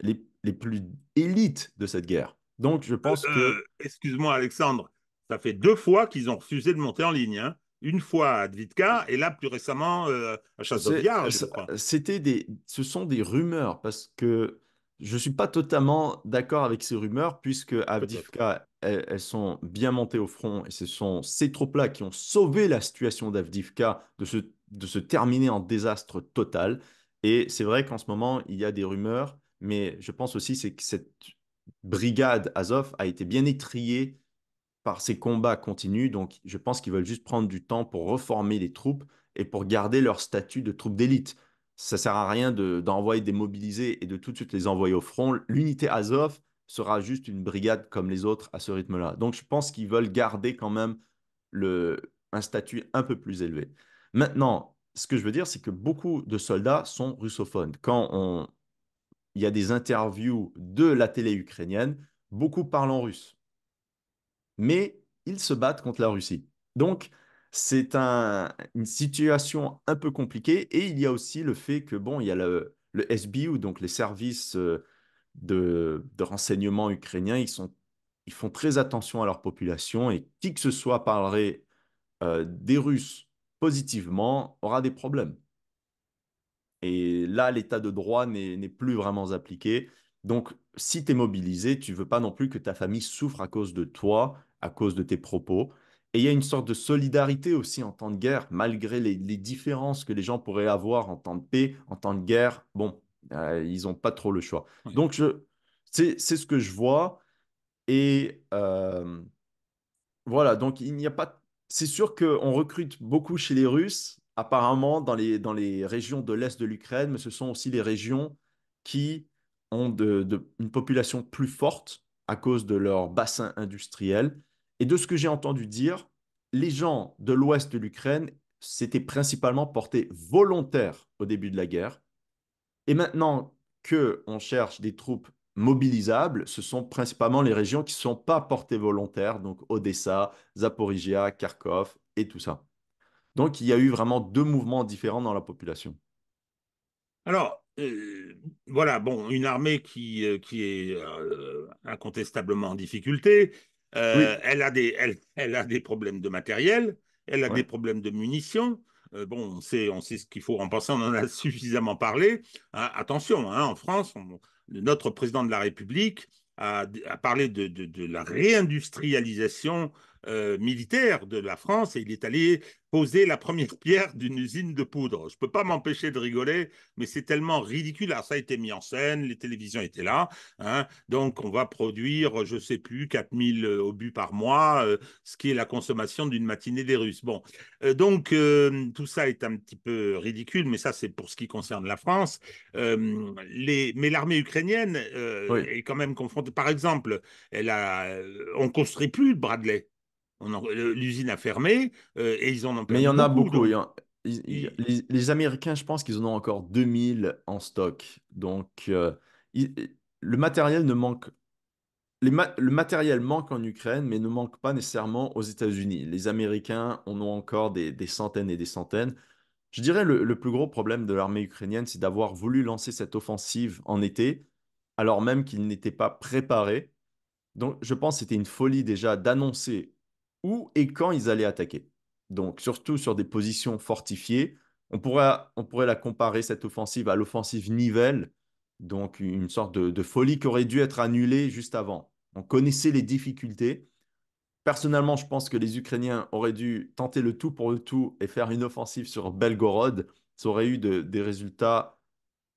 les, les plus élites de cette guerre. Donc je euh, pense que... Euh, excuse-moi Alexandre, ça fait deux fois qu'ils ont refusé de monter en ligne. Hein. Une fois à Dvitka et là plus récemment euh, à Chazovia, je C'était des, ce sont des rumeurs parce que je suis pas totalement d'accord avec ces rumeurs puisque à Avdivka, elles, sont bien montées au front et ce sont ces troupes-là qui ont sauvé la situation d'Avdivka de se, de se terminer en désastre total. Et c'est vrai qu'en ce moment, il y a des rumeurs, mais je pense aussi c'est que cette brigade Azov a été bien étriée par ces combats continus. Donc, je pense qu'ils veulent juste prendre du temps pour reformer les troupes et pour garder leur statut de troupes d'élite. Ça sert à rien d'envoyer des mobilisés et de tout de suite les envoyer au front. L'unité Azov sera juste une brigade comme les autres à ce rythme-là. Donc, je pense qu'ils veulent garder quand même le, un statut un peu plus élevé. Maintenant, ce que je veux dire, c'est que beaucoup de soldats sont russophones. Quand on... il y a des interviews de la télé ukrainienne, beaucoup parlent en russe mais ils se battent contre la Russie. Donc, c'est une situation un peu compliquée. Et il y a aussi le fait que, bon, il y a le, SBU, donc les services euh, de, renseignement ukrainiens, ils, font très attention à leur population et qui que ce soit parlerait euh, des Russes positivement aura des problèmes. Et là, l'état de droit n'est plus vraiment appliqué. Donc, si tu es mobilisé, tu veux pas non plus que ta famille souffre à cause de toi, à cause de tes propos. Et il y a une sorte de solidarité aussi en temps de guerre, malgré les, différences que les gens pourraient avoir en temps de paix, en temps de guerre. Bon, euh, ils n'ont pas trop le choix. Donc, c'est ce que je vois. Et euh, voilà, donc il n'y a pas. C'est sûr qu'on recrute beaucoup chez les Russes, apparemment dans les, dans les régions de l'Est de l'Ukraine, mais ce sont aussi les régions qui de, une population plus forte à cause de leur bassin industriel. Et de ce que j'ai entendu dire, les gens de l'ouest de l'Ukraine s'étaient principalement portés volontaires au début de la guerre. Et maintenant que on cherche des troupes mobilisables, ce sont principalement les régions qui ne sont pas portées volontaires, donc Odessa, Zaporizhia, Kharkov et tout ça. Donc il y a eu vraiment deux mouvements différents dans la population. Alors, euh, voilà, bon, une armée qui, euh, qui est euh, incontestablement en difficulté. elle, a des, elle, a des problèmes de matériel, elle a des problèmes de munitions. bon, on sait, on sait ce qu'il faut en penser, on en a suffisamment parlé. Hein. attention, hein, en France, notre président de la République a, parlé de, de, la réindustrialisation euh, militaire de la France et il est allé poser la première pierre d'une usine de poudre. Je ne peux pas m'empêcher de rigoler, mais c'est tellement ridicule. Alors ça a été mis en scène, les télévisions étaient là, hein. donc on va produire, je ne sais plus, 4000 euh, obus par mois, euh, ce qui est la consommation d'une matinée des Russes. Bon, donc tout ça est un petit peu ridicule, mais ça c'est pour ce qui concerne la France. Les... Mais l'armée ukrainienne est quand même confrontée. Par exemple, elle a... on ne construit plus de Bradley. Euh, l'usine a fermé euh, et ils en ont Mais il y en a beaucoup. Les, Américains, je pense qu'ils en ont encore 2000 en stock. Donc, euh, le matériel ne manque le matériel manque en Ukraine, mais ne manque pas nécessairement aux États-Unis. Les Américains en ont encore des, des, centaines et des centaines. Je dirais le, le plus gros problème de l'armée ukrainienne, c'est d'avoir voulu lancer cette offensive en été, alors même qu'ils n'étaient pas préparés. Donc, je pense que c'était une folie déjà d'annoncer où et quand ils allaient attaquer. Donc, surtout sur des positions fortifiées. On pourrait, on pourrait la comparer, cette offensive, à l'offensive Nivelle, donc une sorte de, folie qui aurait dû être annulée juste avant. On connaissait les difficultés. Personnellement, je pense que les Ukrainiens auraient dû tenter le tout pour le tout et faire une offensive sur Belgorod. Ça aurait eu des résultats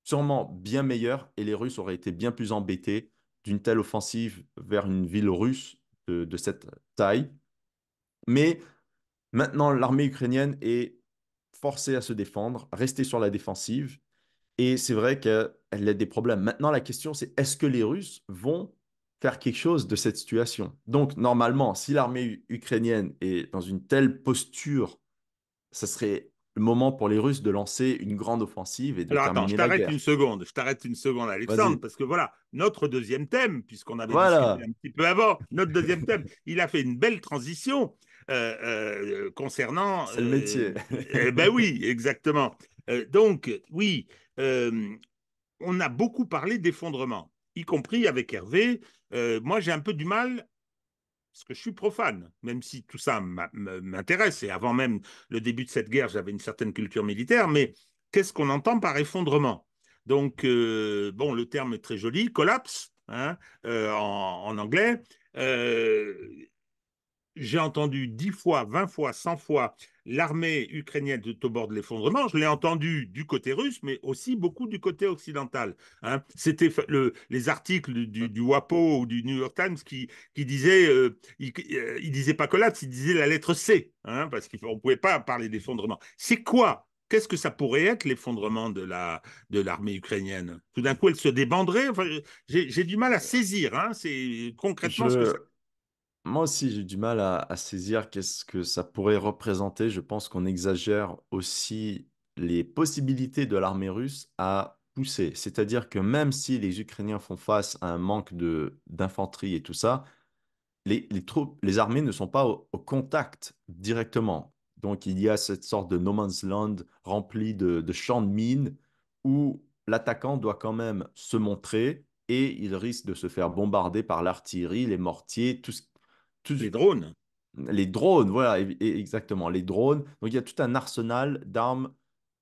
sûrement bien meilleurs et les Russes auraient été bien plus embêtés d'une telle offensive vers une ville russe de cette taille. Mais maintenant, l'armée ukrainienne est forcée à se défendre, rester sur la défensive. Et c'est vrai qu'elle a des problèmes. Maintenant, la question, c'est est-ce que les Russes vont faire quelque chose de cette situation Donc, normalement, si l'armée ukrainienne est dans une telle posture, ce serait le moment pour les Russes de lancer une grande offensive et de Alors attends, je t'arrête une seconde, je t'arrête une seconde, Alexandre, parce que voilà, notre deuxième thème, puisqu'on avait discuté un petit peu avant, notre deuxième thème, il a fait une belle transition euh, euh, euh, concernant. C'est le métier. Eh ben oui, exactement. donc, oui, on a beaucoup parlé d'effondrement, y compris avec Hervé. moi, j'ai un peu du mal parce que je suis profane, même si tout ça m'intéresse. Et avant même le début de cette guerre, j'avais une certaine culture militaire, mais qu'est-ce qu'on entend par effondrement Donc, bon, le terme est très joli, collapse hein, en, anglais. Euh, j'ai entendu 10 fois, 20 fois, 100 fois l'armée ukrainienne au bord de l'effondrement. Je l'ai entendu du côté russe, mais aussi beaucoup du côté occidental. Hein. C'était le, les articles du, WAPO ou du New York Times qui, qui disaient, il euh, ils, ne euh, disaient pas collapse, ils disaient la lettre C, hein, parce qu'on ne pouvait pas parler d'effondrement. C'est quoi Qu'est-ce que ça pourrait être l'effondrement de, la, de l'armée ukrainienne Tout d'un coup, elle se débanderait. j'ai, du mal à saisir hein, c'est concrètement ce que ça moi aussi, j'ai du mal à, saisir qu'est-ce que ça pourrait représenter. Je pense qu'on exagère aussi les possibilités de l'armée russe à pousser. C'est-à-dire que même si les Ukrainiens font face à un manque d'infanterie et tout ça, les, troupes, les armées ne sont pas au, contact directement. Donc il y a cette sorte de no man's land rempli de, de champs de mines où l'attaquant doit quand même se montrer et il risque de se faire bombarder par l'artillerie, les mortiers, tout ce, les drones. Les drones, voilà, e-, exactement, les drones. Donc il y a tout un arsenal d'armes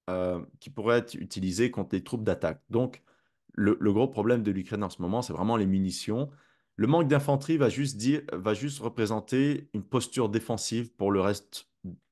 euh, qui pourraient être utilisées contre les troupes d'attaque. Donc le, gros problème de l'Ukraine en ce moment, c'est vraiment les munitions. Le manque d'infanterie va juste dire, va juste représenter une posture défensive pour le reste,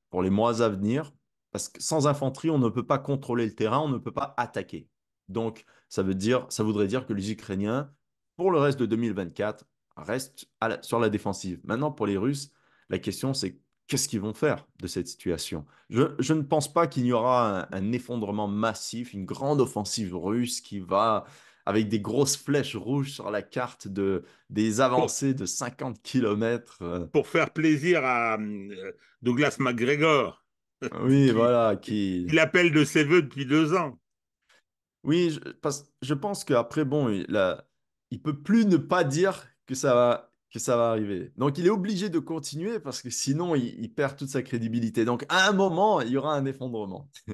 pour les mois à venir, parce que sans infanterie, on ne peut pas contrôler le terrain, on ne peut pas attaquer. Donc, ça veut dire, ça voudrait dire que les Ukrainiens, pour le reste de 2024, reste sur la défensive. Maintenant, pour les Russes, la question c'est qu'est-ce qu'ils vont faire de cette situation je, ne pense pas qu'il y aura un, effondrement massif, une grande offensive russe qui va avec des grosses flèches rouges sur la carte de, des avancées de 50 km. Euh. Pour faire plaisir à euh, Douglas McGregor. Oui, voilà. Qui... Il appelle de ses voeux depuis deux ans. Oui, je, pense qu'après, bon, il, ne il peut plus ne pas dire que ça va que ça va arriver. Donc il est obligé de continuer parce que sinon il, perd toute sa crédibilité. Donc à un moment, il y aura un effondrement.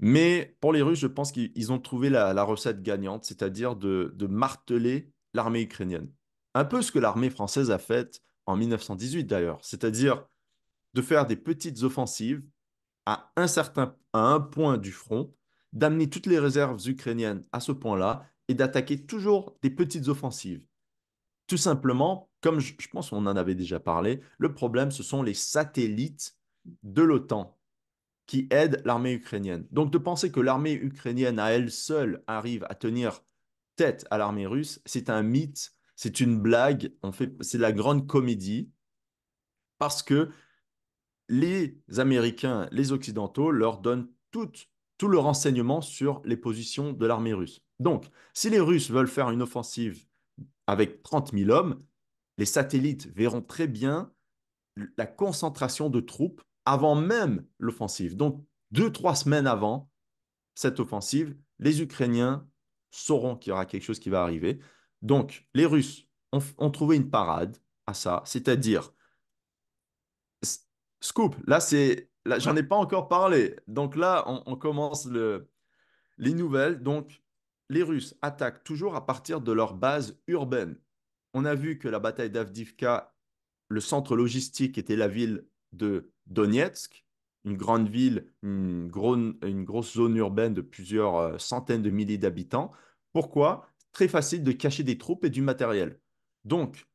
Mais pour les Russes, je pense qu'ils ont trouvé la, recette gagnante, c'est-à-dire de, de, marteler l'armée ukrainienne. Un peu ce que l'armée française a fait en 1918 d'ailleurs, c'est-à-dire de faire des petites offensives à un certain à un point du front, d'amener toutes les réserves ukrainiennes à ce point-là et d'attaquer toujours des petites offensives tout simplement, comme je, pense qu'on en avait déjà parlé, le problème, ce sont les satellites de l'OTAN qui aident l'armée ukrainienne. Donc de penser que l'armée ukrainienne à elle seule arrive à tenir tête à l'armée russe, c'est un mythe, c'est une blague, on fait, c'est la grande comédie, parce que les Américains, les Occidentaux leur donnent tout, tout le renseignement sur les positions de l'armée russe. Donc, si les Russes veulent faire une offensive avec 30 000 hommes, les satellites verront très bien la concentration de troupes avant même l'offensive. Donc, deux, trois semaines avant cette offensive, les Ukrainiens sauront qu'il y aura quelque chose qui va arriver. Donc, les Russes ont, trouvé une parade à ça, c'est-à-dire, scoop, là, c'est, j'en ai pas encore parlé. Donc là, on, commence les nouvelles. Donc, les Russes attaquent toujours à partir de leur base urbaine. On a vu que la bataille d'Avdivka, le centre logistique était la ville de Donetsk, une grande ville, une, grosse zone urbaine de plusieurs euh, centaines de milliers d'habitants. Pourquoi Très facile de cacher des troupes et du matériel. Donc,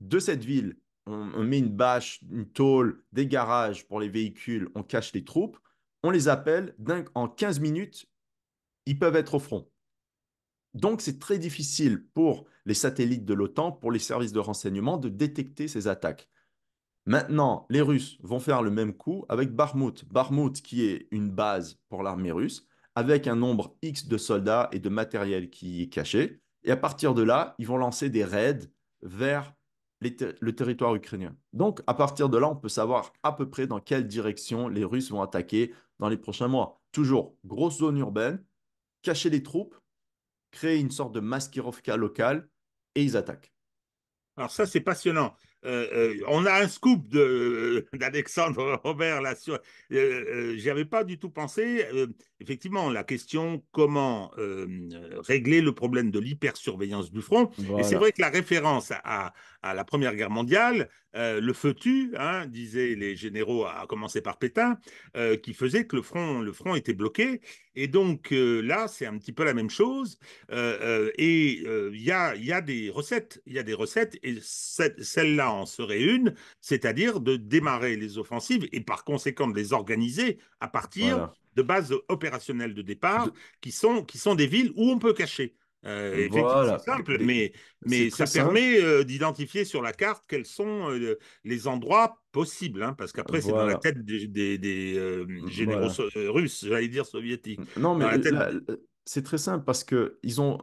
de cette ville, on met une bâche, une tôle, des garages pour les véhicules, on cache les troupes, on les appelle, en 15 minutes, ils peuvent être au front. Donc, c'est très difficile pour les satellites de l'OTAN, pour les services de renseignement, de détecter ces attaques. Maintenant, les Russes vont faire le même coup avec Barmout. Barmout, qui est une base pour l'armée russe, avec un nombre X de soldats et de matériel qui est caché. Et à partir de là, ils vont lancer des raids vers le territoire ukrainien. Donc, à partir de là, on peut savoir à peu près dans quelle direction les Russes vont attaquer dans les prochains mois. Toujours, grosse zone urbaine, cacher les troupes créer une sorte de maskirovka locale et ils attaquent. Alors ça, c'est passionnant. Euh, euh, on a un scoop euh, d'Alexandre Robert là sur. pas du tout pensé. effectivement, la question comment régler le problème de l'hypersurveillance du front. Et c'est vrai que la référence à, à, la Première Guerre mondiale euh, le feu tue, hein, disaient les généraux, à commencer par Pétain, euh, qui faisait que le front, le front était bloqué. Et donc euh, là, c'est un petit peu la même chose. et il y a, des recettes, il y a des recettes, et celle-là en serait une, c'est-à-dire de démarrer les offensives et par conséquent de les organiser à partir de bases opérationnelles de départ, qui sont, qui sont des villes où on peut cacher. Euh, voilà. C'est simple, mais, mais ça permet euh, d'identifier sur la carte quels sont euh, les endroits possibles, hein, parce qu'après, c'est dans la tête des, des, des mmh, généraux russes, j'allais dire soviétiques. Non, mais c'est très simple, parce que ils ont,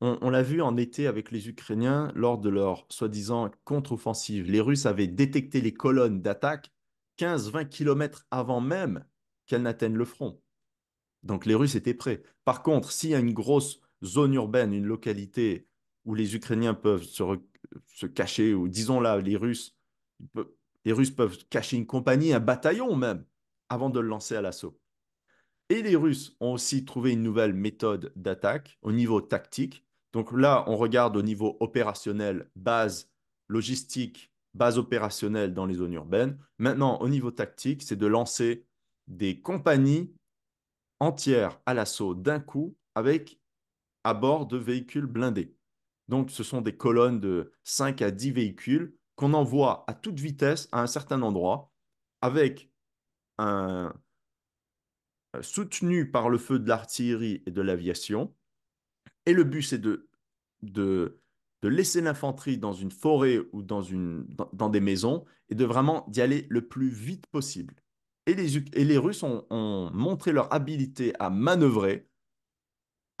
on, l'a vu en été avec les Ukrainiens, lors de leur soi-disant contre-offensive, les Russes avaient détecté les colonnes d'attaque 15-20 km avant même qu'elles n'atteignent le front. Donc les Russes étaient prêts. Par contre, s'il y a une grosse zone urbaine, une localité où les Ukrainiens peuvent se, cacher, ou disons là, les Russes, les Russes peuvent cacher une compagnie, un bataillon même, avant de le lancer à l'assaut. Et les Russes ont aussi trouvé une nouvelle méthode d'attaque au niveau tactique. Donc là, on regarde au niveau opérationnel, base logistique, base opérationnelle dans les zones urbaines. Maintenant, au niveau tactique, c'est de lancer des compagnies entières à l'assaut d'un coup avec à bord de véhicules blindés. Donc, ce sont des colonnes de 5 à 10 véhicules qu'on envoie à toute vitesse à un certain endroit avec un euh, soutenu par le feu de l'artillerie et de l'aviation. Et le but, c'est de, de, de, laisser l'infanterie dans une forêt ou dans, une, dans, des maisons et de vraiment d'y aller le plus vite possible. Et les, et les Russes ont, ont montré leur habilité à manœuvrer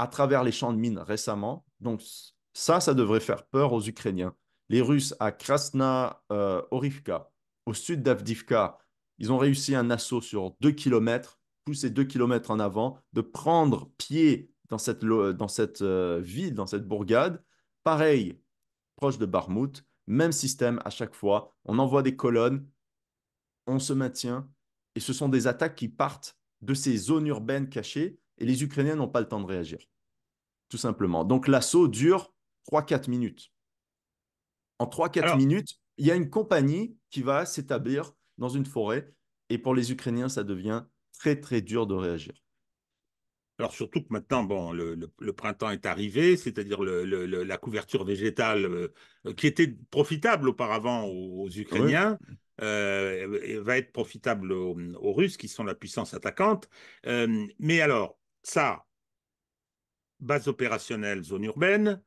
à travers les champs de mines récemment. Donc ça, ça devrait faire peur aux Ukrainiens. Les Russes à Krasna euh, au sud d'Avdivka, ils ont réussi un assaut sur 2 km, pousser 2 km en avant, de prendre pied dans cette, dans cette euh, ville, dans cette bourgade. Pareil, proche de Barmout, même système à chaque fois. On envoie des colonnes, on se maintient, et ce sont des attaques qui partent de ces zones urbaines cachées et les Ukrainiens n'ont pas le temps de réagir, tout simplement. Donc l'assaut dure 3-4 minutes. En 3-4 minutes, il y a une compagnie qui va s'établir dans une forêt, et pour les Ukrainiens, ça devient très très dur de réagir. Alors surtout que maintenant, bon, le, le, printemps est arrivé, c'est-à-dire le, la couverture végétale euh, qui était profitable auparavant aux, Ukrainiens. Euh, va être profitable aux, Russes qui sont la puissance attaquante. Euh, mais alors, ça, base opérationnelle, zone urbaine,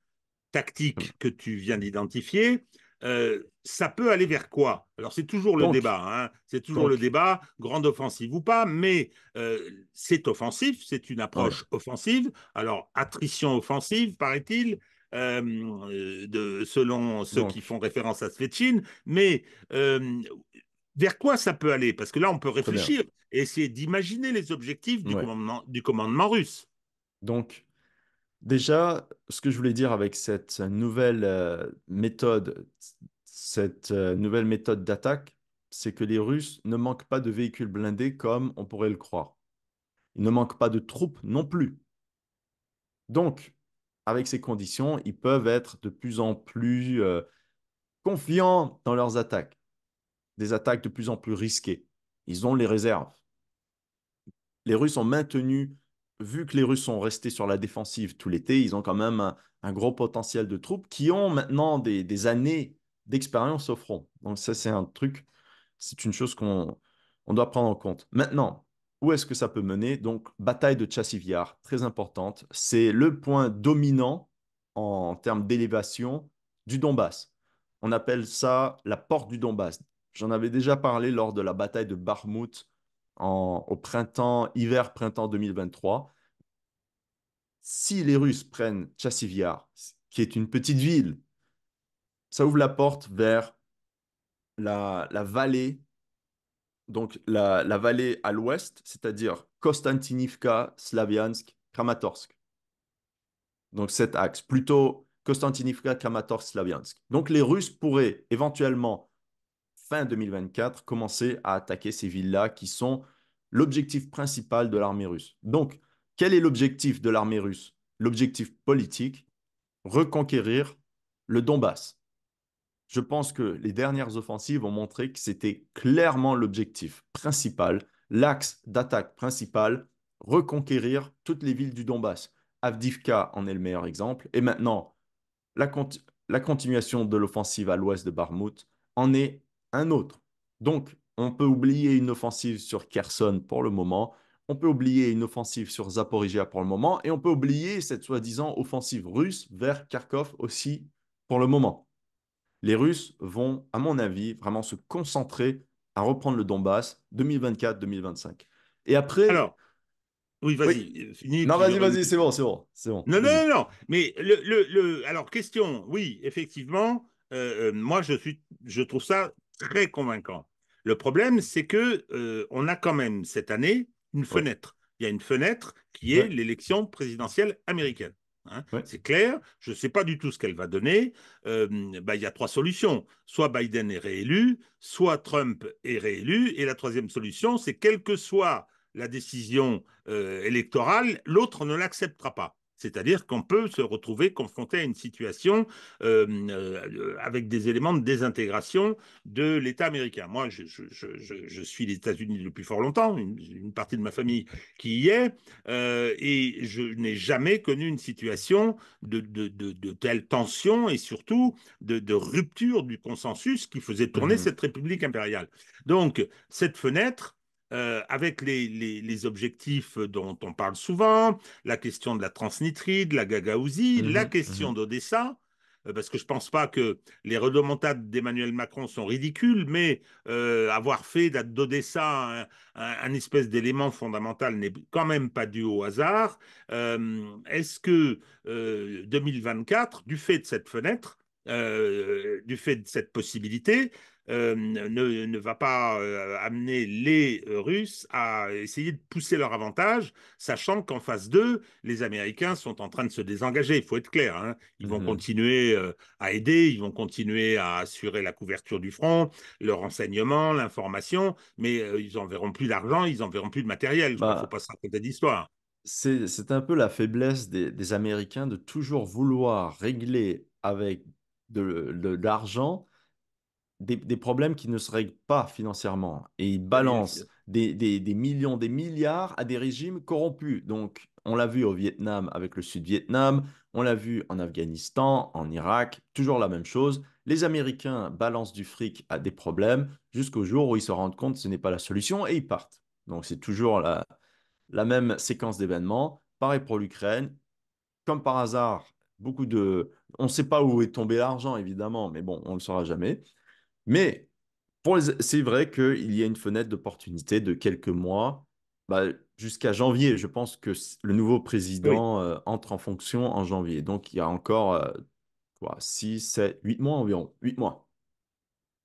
tactique hmm. que tu viens d'identifier, euh, ça peut aller vers quoi Alors c'est toujours le débat, hein. c'est toujours le débat, grande offensive ou pas, mais euh, c'est offensif, c'est une approche offensive. Alors attrition offensive, paraît-il, euh, selon ceux qui font référence à Svetchine, mais vers quoi ça peut aller Parce que là, on peut réfléchir et essayer d'imaginer les objectifs du, commandement, russe. Donc, déjà, ce que je voulais dire avec cette nouvelle euh, méthode, cette euh, nouvelle méthode d'attaque, c'est que les Russes ne manquent pas de véhicules blindés comme on pourrait le croire. Ils ne manquent pas de troupes non plus. Donc, avec ces conditions, ils peuvent être de plus en plus euh, confiants dans leurs attaques des attaques de plus en plus risquées. Ils ont les réserves. Les Russes ont maintenu, vu que les Russes sont restés sur la défensive tout l'été, ils ont quand même un, gros potentiel de troupes qui ont maintenant des, années d'expérience au front. Donc ça, c'est un truc, c'est une chose qu'on doit prendre en compte. Maintenant, où est-ce que ça peut mener Donc, bataille de Chassiviar, très importante. C'est le point dominant en termes d'élévation du Donbass. On appelle ça la porte du Donbass. J'en avais déjà parlé lors de la bataille de Barmouth au printemps, hiver-printemps 2023. Si les Russes prennent Chassivyar, qui est une petite ville, ça ouvre la porte vers la, vallée, donc la, vallée à l'ouest, c'est-à-dire Konstantinivka, Slaviansk, Kramatorsk. Donc cet axe, plutôt Konstantinivka, Kramatorsk, Slaviansk. Donc les Russes pourraient éventuellement 2024, commencer à attaquer ces villes-là qui sont l'objectif principal de l'armée russe. Donc, quel est l'objectif de l'armée russe L'objectif politique, reconquérir le Donbass. Je pense que les dernières offensives ont montré que c'était clairement l'objectif principal, l'axe d'attaque principal, reconquérir toutes les villes du Donbass. Avdivka en est le meilleur exemple. Et maintenant, la, la continuation de l'offensive à l'ouest de Barmout en est un autre. Donc, on peut oublier une offensive sur Kherson pour le moment, on peut oublier une offensive sur Zaporizhia pour le moment, et on peut oublier cette soi-disant offensive russe vers Kharkov aussi pour le moment. Les Russes vont, à mon avis, vraiment se concentrer à reprendre le Donbass 2024-2025. Et après... Alors, oui, vas-y. Euh, non, vas-y, vas-y, c'est bon, c'est bon, bon. Non, non, non, Mais le, alors, question, oui, effectivement, euh, euh, moi, je, suis, je trouve ça très convaincant. Le problème, c'est que euh, on a quand même cette année une fenêtre. Il y a une fenêtre qui est l'élection présidentielle américaine. Hein. C'est clair, je ne sais pas du tout ce qu'elle va donner. Euh, bah, il y a trois solutions. Soit Biden est réélu, soit Trump est réélu. Et la troisième solution, c'est quelle que soit la décision euh, électorale, l'autre ne l'acceptera pas. C'est-à-dire qu'on peut se retrouver confronté à une situation euh, avec des éléments de désintégration de l'État américain. Moi, je, suis les États-Unis depuis fort longtemps, une, partie de ma famille qui y est, euh, et je n'ai jamais connu une situation de, de, de, telle tension et surtout de, rupture du consensus qui faisait tourner mmh cette République impériale. Donc, cette fenêtre, euh, avec les, objectifs dont on parle souvent, la question de la transnitride, la Gagaouzie, mmh la question mmh d'Odessa, euh, parce que je ne pense pas que les redemontades d'Emmanuel Macron sont ridicules, mais euh, avoir fait d'Odessa un, espèce d'élément fondamental n'est quand même pas dû au hasard. Est-ce que 2024, du fait de cette fenêtre, du fait de cette possibilité, euh, ne, ne, va pas euh, amener les euh, Russes à essayer de pousser leur avantage, sachant qu'en face d'eux, les Américains sont en train de se désengager, il faut être clair. Hein. Ils vont mmh continuer à aider, ils vont continuer à assurer la couverture du front, le renseignement, l'information, mais ils n'enverront plus d'argent, ils n'enverront plus de matériel. Il ne faut bah pas se raconter d'histoire. C'est un peu la faiblesse des, Américains de toujours vouloir régler avec de l'argent des, problèmes qui ne se règlent pas financièrement. Et ils balancent des, des, millions, des milliards à des régimes corrompus. Donc, on l'a vu au Vietnam avec le Sud-Vietnam, on l'a vu en Afghanistan, en Irak, toujours la même chose. Les Américains balancent du fric à des problèmes jusqu'au jour où ils se rendent compte que ce n'est pas la solution et ils partent. Donc, c'est toujours la, la même séquence d'événements. Pareil pour l'Ukraine. Comme par hasard, beaucoup de... On ne sait pas où est tombé l'argent, évidemment, mais bon, on ne le saura jamais. Mais c'est vrai qu'il y a une fenêtre d'opportunité de quelques mois, bah, jusqu'à janvier. Je pense que le nouveau président euh, entre en fonction en janvier. Donc, il y a encore 6, 7, 8 mois environ. 8 mois.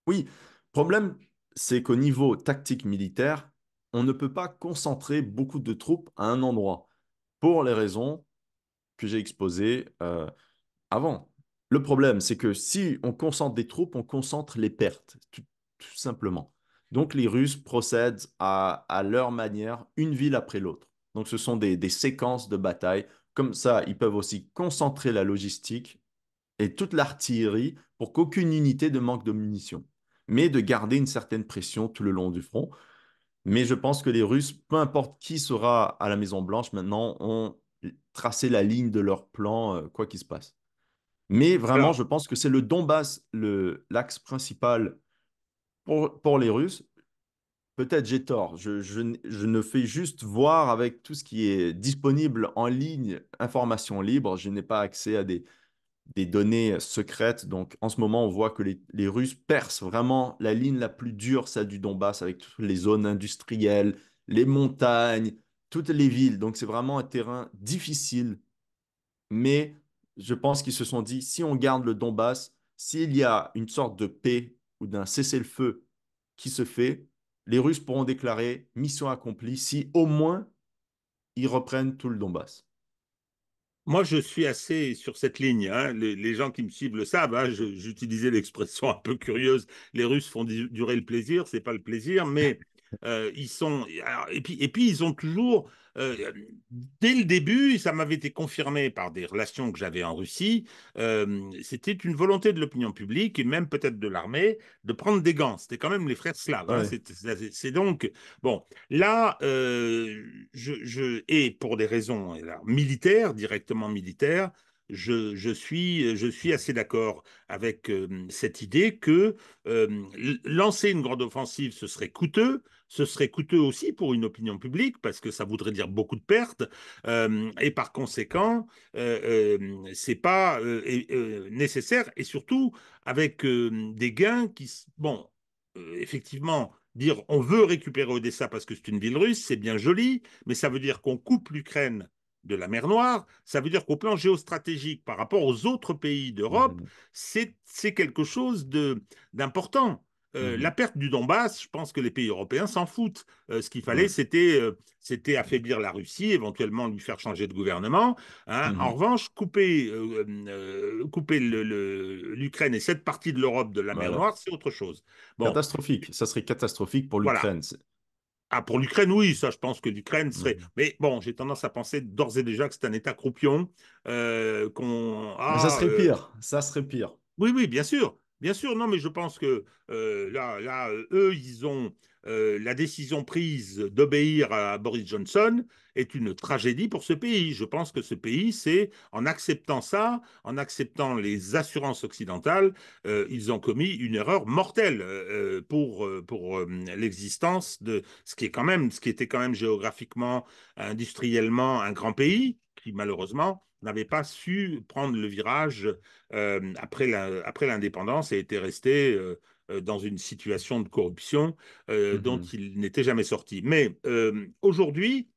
Oui, problème, c'est qu'au niveau tactique militaire, on ne peut pas concentrer beaucoup de troupes à un endroit pour les raisons que j'ai exposées euh, avant. Le problème, c'est que si on concentre des troupes, on concentre les pertes, tout, simplement. Donc les Russes procèdent à, leur manière, une ville après l'autre. Donc ce sont des, séquences de bataille. Comme ça, ils peuvent aussi concentrer la logistique et toute l'artillerie pour qu'aucune unité ne manque de munitions, mais de garder une certaine pression tout le long du front. Mais je pense que les Russes, peu importe qui sera à la Maison-Blanche maintenant, ont tracé la ligne de leur plan, euh, quoi qu'il se passe. Mais vraiment, je pense que c'est le Donbass, l'axe principal pour, les Russes. Peut-être j'ai tort. Je, ne fais juste voir avec tout ce qui est disponible en ligne, information libre. Je n'ai pas accès à des, des données secrètes. Donc en ce moment, on voit que les, les, Russes percent vraiment la ligne la plus dure, celle du Donbass, avec toutes les zones industrielles, les montagnes, toutes les villes. Donc c'est vraiment un terrain difficile, mais je pense qu'ils se sont dit, si on garde le Donbass, s'il y a une sorte de paix ou d'un cessez-le-feu qui se fait, les Russes pourront déclarer mission accomplie si au moins ils reprennent tout le Donbass. Moi, je suis assez sur cette ligne. Hein. Les, gens qui me suivent le savent. Hein. J'utilisais l'expression un peu curieuse. Les Russes font durer le plaisir. ce n'est pas le plaisir, mais Euh, ils sont et puis et puis ils ont toujours euh, dès le début, ça m'avait été confirmé par des relations que j'avais en Russie. Euh, c'était une volonté de l'opinion publique et même peut-être de l'armée de prendre des gants. C'était quand même les frères slaves. Hein, c'est donc bon. Là, je, et pour des raisons militaires, directement militaires, je, je, suis, je, suis, assez d'accord avec cette idée que lancer une grande offensive, ce serait coûteux, ce serait coûteux aussi pour une opinion publique parce que ça voudrait dire beaucoup de pertes euh, et par conséquent, ce euh, n'est euh, c'est pas nécessaire et surtout avec des gains qui, bon, effectivement, dire on veut récupérer Odessa parce que c'est une ville russe, c'est bien joli, mais ça veut dire qu'on coupe l'Ukraine de la mer Noire, ça veut dire qu'au plan géostratégique par rapport aux autres pays d'Europe, mmh c'est quelque chose d'important. Euh, mhm. La perte du Donbass, je pense que les pays européens s'en foutent. Euh, ce qu'il fallait, c'était, euh, c'était affaiblir la Russie, éventuellement lui faire changer de gouvernement. Hein. Mhm. En revanche, couper, couper l'Ukraine et cette partie de l'Europe de la mer Noire, c'est autre chose. Bon. Catastrophique, ça serait catastrophique pour l'Ukraine. Ah, pour l'Ukraine, oui, ça, je pense que l'Ukraine serait. Mhm. Mais bon, j'ai tendance à penser d'ores et déjà que c'est un État croupion. qu'on... ça ah, serait pire. Ça serait pire. Oui, oui, bien sûr. Bien sûr, non, mais je pense que euh, là, là, eux, ils ont euh, la décision prise d'obéir à Boris Johnson est une tragédie pour ce pays. Je pense que ce pays, c'est en acceptant ça, en acceptant les assurances occidentales, euh, ils ont commis une erreur mortelle pour, pour l'existence de ce qui est quand même, ce qui était quand même géographiquement, industriellement un grand pays, qui malheureusement n'avait pas su prendre le virage euh, après l'indépendance et était resté euh, euh, dans une situation de corruption mmh dont il n'était jamais sorti. Mais aujourd'hui,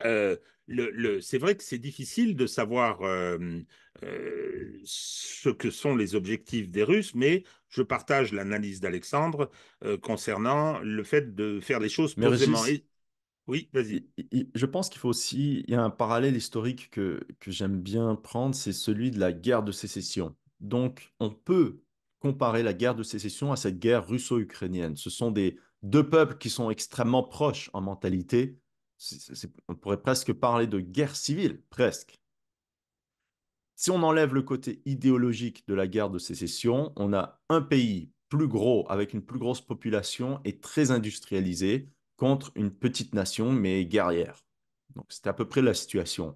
c'est vrai que c'est difficile de savoir ce que sont les objectifs des Russes, mais je partage l'analyse d'Alexandre concernant le fait de faire les choses oui, vas-y. Je pense qu'il faut aussi, il y a un parallèle historique que, j'aime bien prendre, c'est celui de la guerre de sécession. Donc, on peut comparer la guerre de sécession à cette guerre russo-ukrainienne. Ce sont des deux peuples qui sont extrêmement proches en mentalité. on pourrait presque parler de guerre civile, presque. Si on enlève le côté idéologique de la guerre de sécession, on a un pays plus gros, avec une plus grosse population et très industrialisé, contre une petite nation, mais guerrière. Donc, c'est à peu près la situation.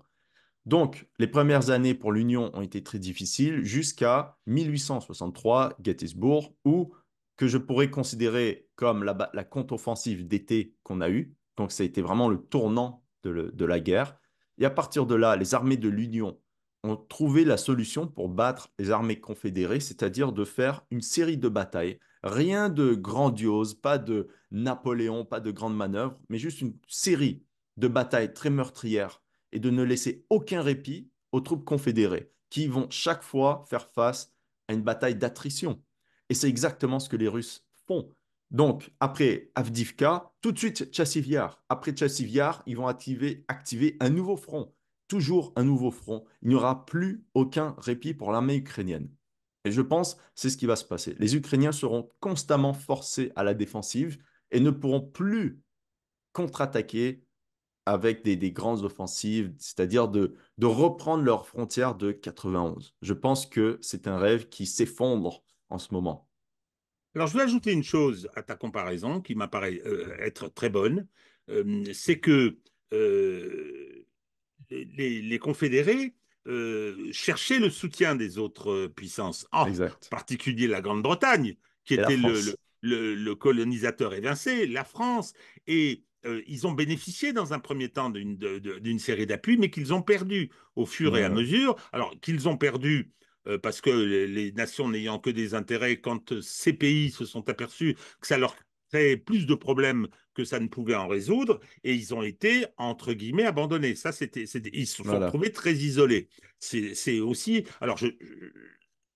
Donc, les premières années pour l'Union ont été très difficiles jusqu'à 1863, Gettysburg, où, que je pourrais considérer comme la, contre-offensive d'été qu'on a eue. Donc, ça a été vraiment le tournant de la guerre. Et à partir de là, les armées de l'Union ont trouvé la solution pour battre les armées confédérées, c'est-à-dire de faire une série de batailles Rien de grandiose, pas de Napoléon, pas de grande manœuvre, mais juste une série de batailles très meurtrières et de ne laisser aucun répit aux troupes confédérées qui vont chaque fois faire face à une bataille d'attrition. Et c'est exactement ce que les Russes font. Donc, après Avdivka, tout de suite Chassivyar. Après Chassivyar, ils vont activer, activer un nouveau front. Toujours un nouveau front. Il n'y aura plus aucun répit pour l'armée ukrainienne. Et je pense c'est ce qui va se passer. Les Ukrainiens seront constamment forcés à la défensive et ne pourront plus contre-attaquer avec des, grandes offensives, c'est-à-dire de, reprendre leurs frontières de 91. Je pense que c'est un rêve qui s'effondre en ce moment. Alors, je vais ajouter une chose à ta comparaison qui m'apparaît euh, être très bonne. Euh, c'est que euh, les, confédérés euh, chercher le soutien des autres euh, puissances, en particulier la Grande-Bretagne, qui était le, colonisateur évincé, la France, et euh, ils ont bénéficié dans un premier temps d'une série d'appuis, mais qu'ils ont perdu au fur et à mesure. Alors qu'ils ont perdu parce que les nations n'ayant que des intérêts, quand ces pays se sont aperçus que ça leur plus de problèmes que ça ne pouvait en résoudre, et ils ont été, entre guillemets, abandonnés. Ça, c'était, ils se sont trouvés très isolés. C'est aussi... Alors, je,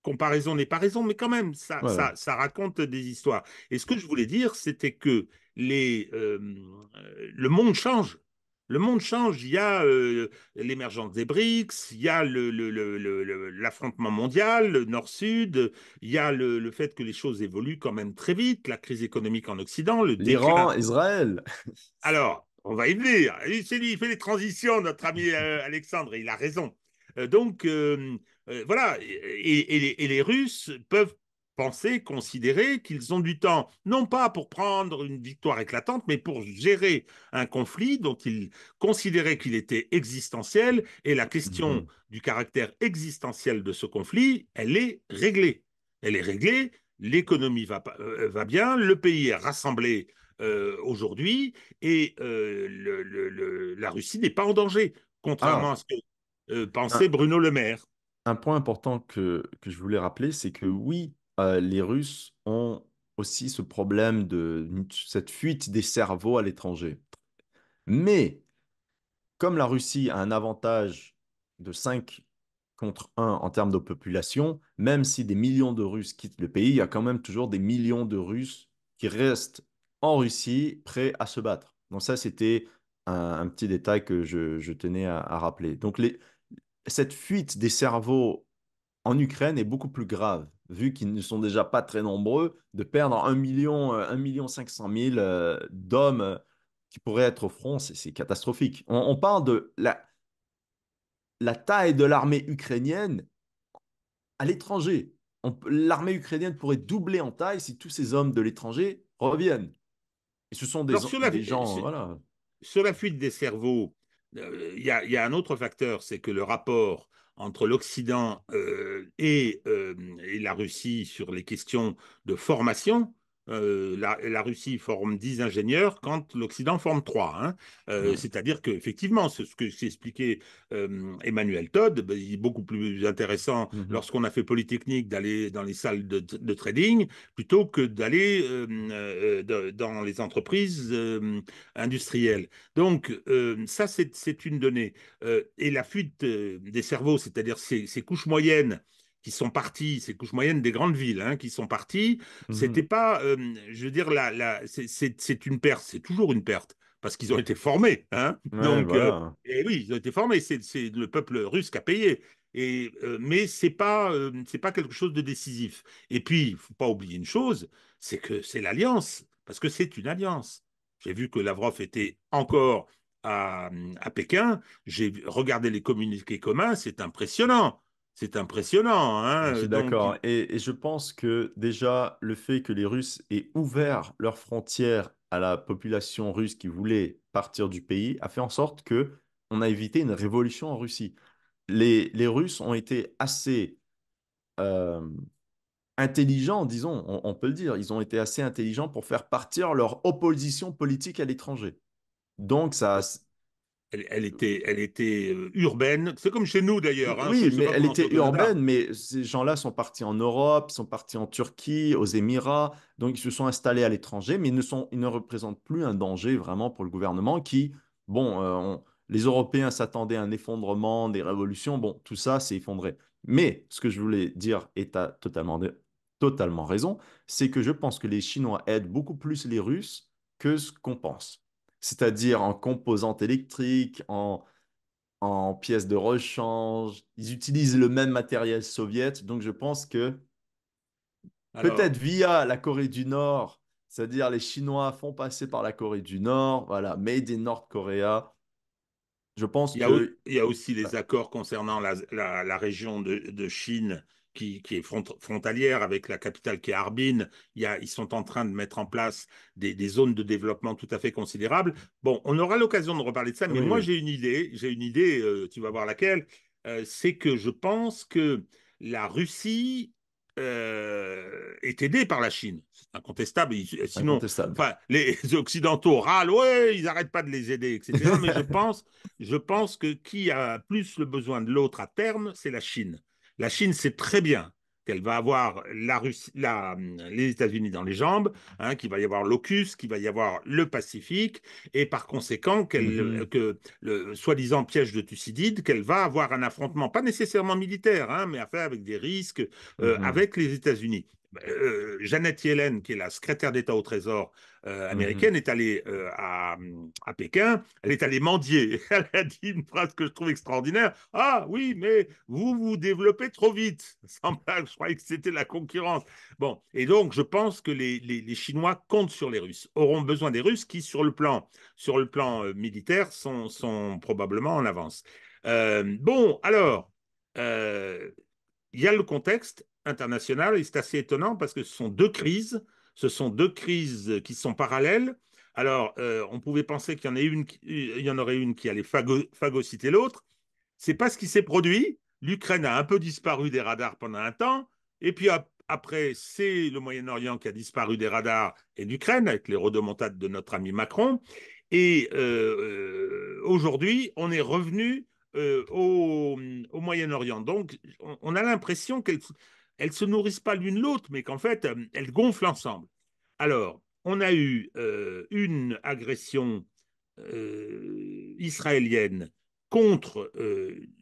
comparaison n'est pas raison, mais quand même, ça, ça, ça, raconte des histoires. Et ce que je voulais dire, c'était que les, euh, le monde change. Le monde change. Il y a euh, l'émergence des BRICS, il y a l'affrontement mondial, le Nord-Sud, il y a le, fait que les choses évoluent quand même très vite, la crise économique en Occident, le l'Iran, Israël. Alors, on va y venir. C'est lui, il fait les transitions, notre ami euh, Alexandre, il a raison. Euh, donc, voilà. et les Russes peuvent penser, considérer qu'ils ont du temps, non pas pour prendre une victoire éclatante, mais pour gérer un conflit dont ils considéraient qu'il était existentiel, et la question mhm. du caractère existentiel de ce conflit, elle est réglée. Elle est réglée, l'économie va, euh, va bien, le pays est rassemblé euh, aujourd'hui, et euh, la Russie n'est pas en danger, contrairement ah. à ce que pensait Bruno Le Maire un point important que, que je voulais rappeler, c'est que oui, euh, les Russes ont aussi ce problème de cette fuite des cerveaux à l'étranger. Mais comme la Russie a un avantage de 5 contre 1 en termes de population, même si des millions de Russes quittent le pays, il y a quand même toujours des millions de Russes qui restent en Russie prêts à se battre. Donc ça, c'était un, petit détail que je, tenais à, rappeler. Donc cette fuite des cerveaux en Ukraine est beaucoup plus grave vu qu'ils ne sont déjà pas très nombreux, de perdre 1 million, 1 euh, million 500 000 euh, d'hommes euh, qui pourraient être au front, c'est catastrophique. On, parle de la, la taille de l'armée ukrainienne à l'étranger. L'armée ukrainienne pourrait doubler en taille si tous ces hommes de l'étranger reviennent. Et ce sont des, gens. Sur, voilà. sur, la fuite des cerveaux, il y, a un autre facteur, c'est que le rapport entre l'Occident euh, euh, et, la Russie sur les questions de formation euh, la, Russie forme 10 ingénieurs quand l'Occident forme 3. Hein. Euh, c'est-à-dire qu'effectivement, ce que s'est expliqué euh, Emmanuel Todd, ben, est beaucoup plus intéressant mmh lorsqu'on a fait Polytechnique d'aller dans les salles de, trading plutôt que d'aller dans les entreprises industrielles. Donc, ça, c'est une donnée. et la fuite des cerveaux, c'est-à-dire ces couches moyennes, qui sont partis, ces couches moyennes des grandes villes, hein, qui sont partis, mmh c'était pas, je veux dire, la, c'est une perte, c'est toujours une perte parce qu'ils ont été formés. Hein. Donc, et euh, eh oui, ils ont été formés. C'est le peuple russe qui a payé. Et, euh, mais ce n'est pas, c'est pas quelque chose de décisif. Et puis, il ne faut pas oublier une chose, c'est que c'est l'alliance, parce que c'est une alliance. J'ai vu que Lavrov était encore à, à Pékin, j'ai regardé les communiqués communs, c'est impressionnant. C'est impressionnant. Hein, d'accord. Et, je pense que déjà, le fait que les Russes aient ouvert leurs frontières à la population russe qui voulait partir du pays a fait en sorte que on a évité une révolution en Russie. Les, Russes ont été assez euh, intelligents, disons, on, on peut le dire. Ils ont été assez intelligents pour faire partir leur opposition politique à l'étranger. Donc, ça, elle, était, elle était euh, urbaine. C'est comme chez nous d'ailleurs. Hein, oui, mais elle était urbaine, mais ces gens-là sont partis en Europe, sont partis en Turquie, aux Émirats, donc ils se sont installés à l'étranger, mais ils ne, sont, ils ne représentent plus un danger vraiment pour le gouvernement qui, bon, euh, les Européens s'attendaient à un effondrement, des révolutions, bon, tout ça s'est effondré. Mais ce que je voulais dire, et tu as totalement raison, c'est que je pense que les Chinois aident beaucoup plus les Russes que ce qu'on pense c'est-à-dire en composantes électriques, en, en pièces de rechange. Ils utilisent le même matériel soviétique. Donc, je pense que peut-être via la Corée du Nord, c'est-à-dire les Chinois font passer par la Corée du Nord, voilà, made in North Korea. Je pense il y a, y a aussi les accords concernant la, la région de, de Chine qui, est frontalière avec la capitale qui est Harbin. Il y a, ils sont en train de mettre en place des, zones de développement tout à fait considérables. Bon, on aura l'occasion de reparler de ça, mais moi j'ai une idée, j'ai une idée, euh, tu vas voir laquelle, euh, c'est que je pense que la Russie euh, est aidée par la Chine. C'est incontestable. Sinon, les Occidentaux râlent, ouais, ils n'arrêtent pas de les aider, etc. Mais je pense, je pense que qui a plus le besoin de l'autre à terme, c'est la Chine. La Chine sait très bien qu'elle va avoir la Russie, la, les États-Unis dans les jambes, hein, qu'il va y avoir l'Ocus, qu'il va y avoir le Pacifique, et par conséquent mhm. que le soi-disant piège de Thucydide, qu'elle va avoir un affrontement, pas nécessairement militaire, hein, mais à faire avec des risques euh, mhm. avec les États-Unis. Jeannette bah, euh, Janet Yellen, qui est la secrétaire d'État au Trésor euh, mmh américaine, est allée euh, à, Pékin, elle est allée mendier. Elle a dit une phrase que je trouve extraordinaire. Ah oui, mais vous vous développez trop vite. Sans blague, je croyais que c'était la concurrence. Bon, et donc je pense que les, Chinois comptent sur les Russes, auront besoin des Russes qui, sur le plan, sur le plan militaire, sont, sont probablement en avance. bon, alors, il y a le contexte internationale. Et c'est assez étonnant parce que ce sont deux crises, ce sont deux crises qui sont parallèles. Alors, euh, on pouvait penser qu'il y en, une, il y en aurait une qui allait phagocyter l'autre. C'est pas ce qui s'est produit. L'Ukraine a un peu disparu des radars pendant un temps, et puis après, c'est le Moyen-Orient qui a disparu des radars et l'Ukraine, avec les redemontades de notre ami Macron. Et euh, euh, aujourd'hui, on est revenu au, Moyen-Orient. Donc, on, on a l'impression qu'elle elles se nourrissent pas l'une l'autre, mais qu'en fait, euh, elles gonflent ensemble. Alors, on a eu euh, une agression euh, israélienne contre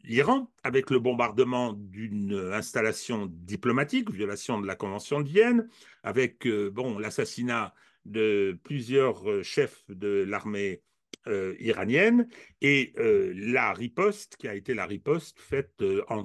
l'Iran avec le bombardement d'une installation diplomatique, violation de la Convention de Vienne, avec bon, l'assassinat de plusieurs chefs de l'armée iranienne et la riposte qui a été la riposte faite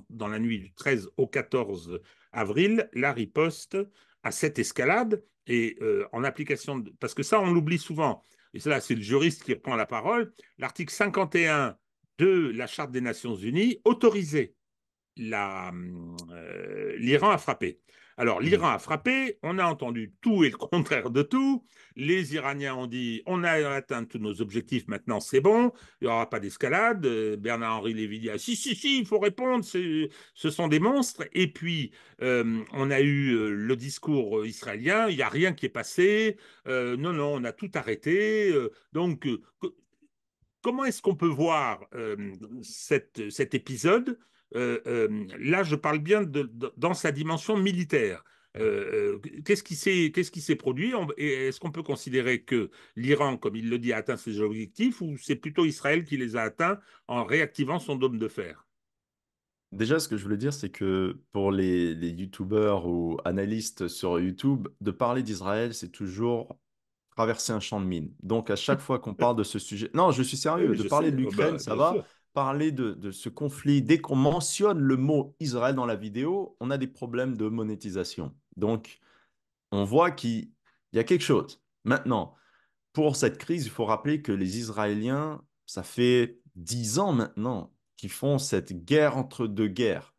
dans la nuit du 13 au 14 avril la riposte à cette escalade et euh, en application parce que ça on l'oublie souvent et cela c'est le juriste qui reprend la parole l'article 51 de la charte des Nations Unies autorisait euh, l'Iran à frapper alors, mmh. l'Iran a frappé, on a entendu tout et le contraire de tout. Les Iraniens ont dit on a atteint tous nos objectifs, maintenant c'est bon, il n'y aura pas d'escalade. Euh, Bernard-Henri Lévy dit si, si, si, il faut répondre, ce sont des monstres. Et puis, euh, on a eu euh, le discours israélien il n'y a rien qui est passé, non, non, on a tout arrêté. donc, comment est-ce qu'on peut voir cet épisode euh, euh, là, je parle bien dans sa dimension militaire. Euh, qu'est-ce qui s'est produit Est-ce qu'on peut considérer que l'Iran, comme il le dit, a atteint ses objectifs ou c'est plutôt Israël qui les a atteints en réactivant son dôme de fer Déjà, ce que je voulais dire, c'est que pour les, youtubeurs ou analystes sur YouTube, de parler d'Israël, c'est toujours traverser un champ de mine. Donc à chaque fois qu'on parle de ce sujet, non, je suis sérieux, de parler de oh, bah, l'Ukraine, ça va, parler de, ce conflit, dès qu'on mentionne le mot Israël dans la vidéo, on a des problèmes de monétisation. Donc, on voit qu'il y a quelque chose. Maintenant, pour cette crise, il faut rappeler que les Israéliens, ça fait dix ans maintenant qu'ils font cette guerre entre deux guerres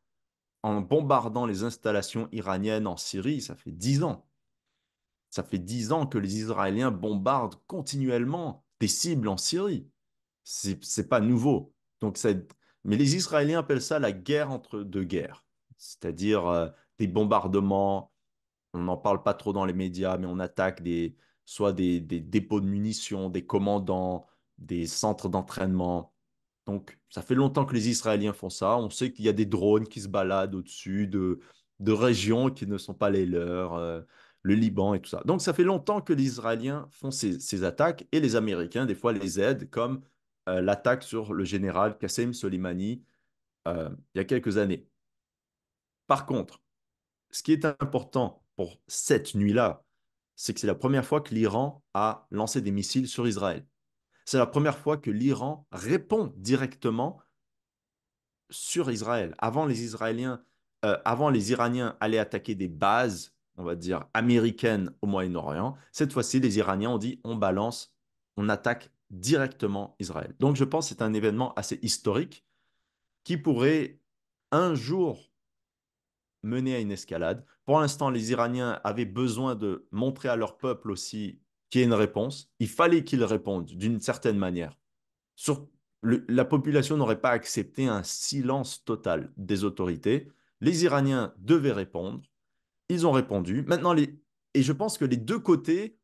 en bombardant les installations iraniennes en Syrie. Ça fait dix ans. Ça fait dix ans que les Israéliens bombardent continuellement des cibles en Syrie. C'est pas nouveau. Donc, Mais les Israéliens appellent ça la guerre entre deux guerres, c'est-à-dire euh, des bombardements. On n'en parle pas trop dans les médias, mais on attaque des, soit des, dépôts de munitions, des commandants, des centres d'entraînement. Donc, ça fait longtemps que les Israéliens font ça. On sait qu'il y a des drones qui se baladent au-dessus de, de régions qui ne sont pas les leurs, euh, le Liban et tout ça. Donc, ça fait longtemps que les Israéliens font ces, ces, attaques et les Américains, des fois, les aident, comme euh, l'attaque sur le général Qassem Soleimani euh, il y a quelques années. Par contre, ce qui est important pour cette nuit-là, c'est que c'est la première fois que l'Iran a lancé des missiles sur Israël. C'est la première fois que l'Iran répond directement sur Israël. Avant, les Israéliens, euh, avant, les Iraniens allaient attaquer des bases, on va dire, américaines au Moyen-Orient. Cette fois-ci, les Iraniens ont dit on balance, on attaque directement Israël. Donc je pense que c'est un événement assez historique qui pourrait un jour mener à une escalade. Pour l'instant, les Iraniens avaient besoin de montrer à leur peuple aussi qu'il y ait une réponse. Il fallait qu'ils répondent d'une certaine manière. Sur la population n'aurait pas accepté un silence total des autorités. Les Iraniens devaient répondre. Ils ont répondu. Maintenant, les, et je pense que les deux côtés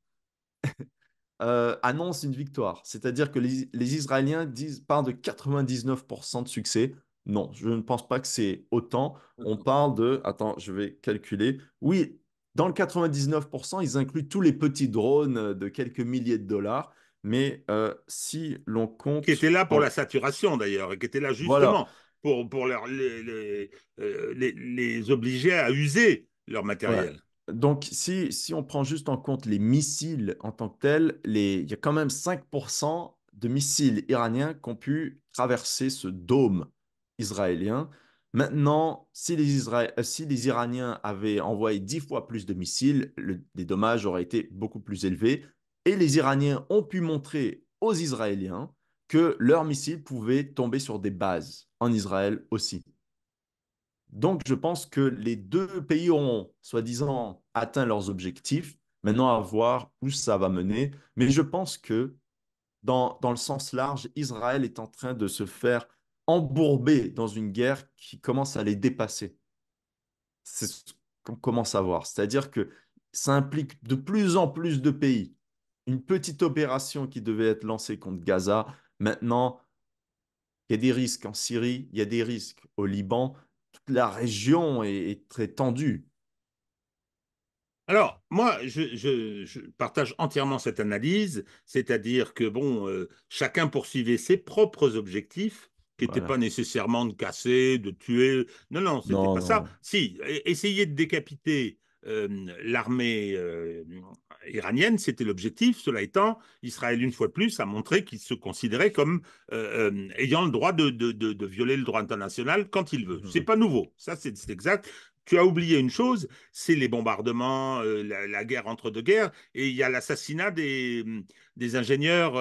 euh, annonce une victoire. C'est-à-dire que les, Israéliens disent, parlent de 99% de succès. Non, je ne pense pas que c'est autant. On parle de, attends, je vais calculer. Oui, dans le 99%, ils incluent tous les petits drones euh, de quelques milliers de dollars. Mais euh, si l'on compte... Qui était là pour la saturation d'ailleurs, et qui était là justement pour, pour les, obliger à user leur matériel donc, si, on prend juste en compte les missiles en tant que tels, il y a quand même 5% de missiles iraniens qui ont pu traverser ce dôme israélien. Maintenant, si les, euh, Iraniens avaient envoyé 10 fois plus de missiles, les dommages auraient été beaucoup plus élevés. Et les Iraniens ont pu montrer aux Israéliens que leurs missiles pouvaient tomber sur des bases en Israël aussi. Donc, je pense que les deux pays ont, soi-disant, atteint leurs objectifs. Maintenant, à voir où ça va mener. Mais je pense que, dans, dans le sens large, Israël est en train de se faire embourber dans une guerre qui commence à les dépasser. C'est ce qu'on commence à voir. C'est-à-dire que ça implique de plus en plus de pays. Une petite opération qui devait être lancée contre Gaza, maintenant, il y a des risques en Syrie, il y a des risques au Liban, la région est, très tendue. Alors, moi, je, partage entièrement cette analyse, c'est-à-dire que, bon, euh, chacun poursuivait ses propres objectifs, qui n'étaient pas nécessairement de casser, de tuer. Non, non, c'était pas ça. Si, e, essayer de décapiter euh, l'armée euh, iranienne, c'était l'objectif. Cela étant, Israël, une fois de plus, a montré qu'il se considérait comme euh, euh, ayant le droit de, violer le droit international quand il veut. Mhm. C'est pas nouveau, ça c'est exact. Tu as oublié une chose, c'est les bombardements, euh, la, guerre entre deux guerres, et il y a l'assassinat des, ingénieurs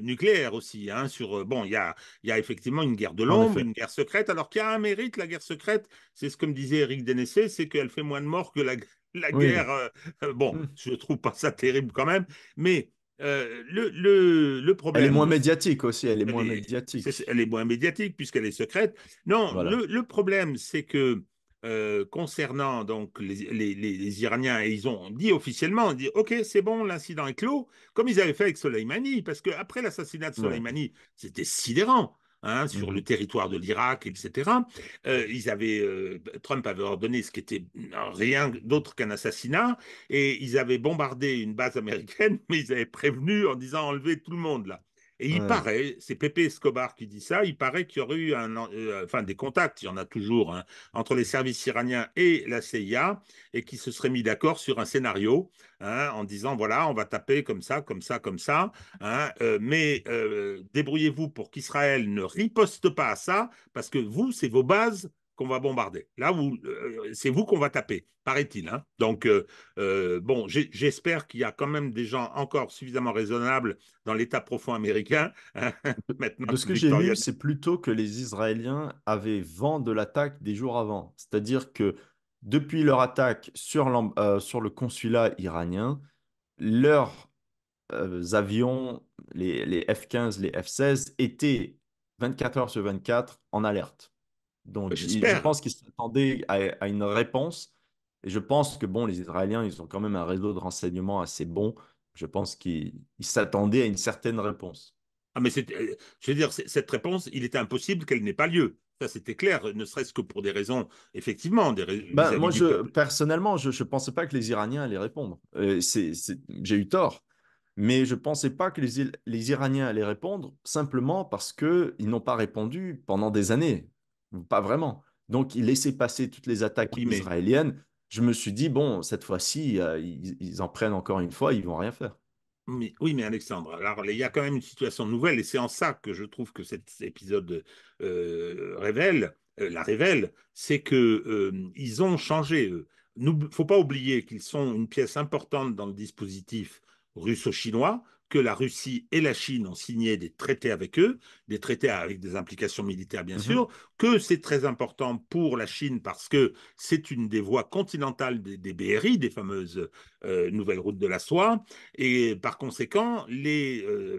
nucléaires aussi. Hein, sur, bon, il y, a, y a, effectivement une guerre de l'ombre, une guerre secrète, alors qu'il y a un mérite, la guerre secrète, c'est ce que me disait Eric Dénessé, c'est qu'elle fait moins de morts que la, la guerre. Euh, euh, bon, mmh. je ne trouve pas ça terrible quand même, mais euh, le, le, problème. Elle est moins médiatique aussi, elle est moins médiatique. elle est moins médiatique puisqu'elle est secrète. Non, le, problème, c'est que concernant donc les, les, les, Iraniens, ils ont dit officiellement, dit ok, c'est bon, l'incident est clos, comme ils avaient fait avec Soleimani, parce qu'après l'assassinat de Soleimani, c'était sidérant. Hein, sur mmh le territoire de l'Irak, etc. Euh, ils avaient, euh, Trump avait ordonné ce qui était euh, rien d'autre qu'un assassinat, et ils avaient bombardé une base américaine, mais ils avaient prévenu en disant enlevez tout le monde là. Et il paraît, c'est Pépé Escobar qui dit ça, il paraît qu'il y aurait eu euh, enfin, des contacts, il y en a toujours, hein, entre les services iraniens et la CIA, et qui se seraient mis d'accord sur un scénario, hein, en disant, voilà, on va taper comme ça, comme ça, comme ça, hein, euh, mais euh, débrouillez-vous pour qu'Israël ne riposte pas à ça, parce que vous, c'est vos bases qu'on va bombarder. Là, vous, euh, c'est vous qu'on va taper, paraît-il. Hein. Donc, euh, euh, bon, j'espère qu'il y a quand même des gens encore suffisamment raisonnables dans l'État profond américain. Hein, maintenant, ce que j'ai lu, c'est plutôt que les Israéliens avaient vent de l'attaque des jours avant. C'est-à-dire que depuis leur attaque sur, le consulat iranien, leurs avions, les, les F-15, les F-16, étaient 24 heures sur 24 en alerte. Donc, bah, je pense qu'ils s'attendaient à, une réponse. Et je pense que, bon, les Israéliens, ils ont quand même un réseau de renseignement assez bon. Je pense qu'ils s'attendaient à une certaine réponse. Ah, mais euh, je veux dire, cette réponse, il était impossible qu'elle n'ait pas lieu. Ça, c'était clair, ne serait-ce que pour des raisons, effectivement. Des raisons ben, moi, je, personnellement, je ne pensais pas que les Iraniens allaient répondre. Euh, c'est, J'ai eu tort. Mais je ne pensais pas que les, les Iraniens allaient répondre simplement parce qu'ils n'ont pas répondu pendant des années. Pas vraiment. Donc, il laissait passer toutes les attaques israéliennes. Je me suis dit, bon, cette fois-ci, euh, ils, en prennent encore une fois, ils vont rien faire. Mais, oui, mais Alexandre, alors il y a quand même une situation nouvelle, et c'est en ça que je trouve que cet épisode euh, révèle, euh, la révèle, c'est que ils ont changé. Il ne faut pas oublier qu'ils sont une pièce importante dans le dispositif russo-chinois, que la Russie et la Chine ont signé des traités avec eux, des traités avec des implications militaires bien mhm. sûr, que c'est très important pour la Chine parce que c'est une des voies continentales des, des BRI, des fameuses euh, nouvelle route de la soie. Et par conséquent, les, euh,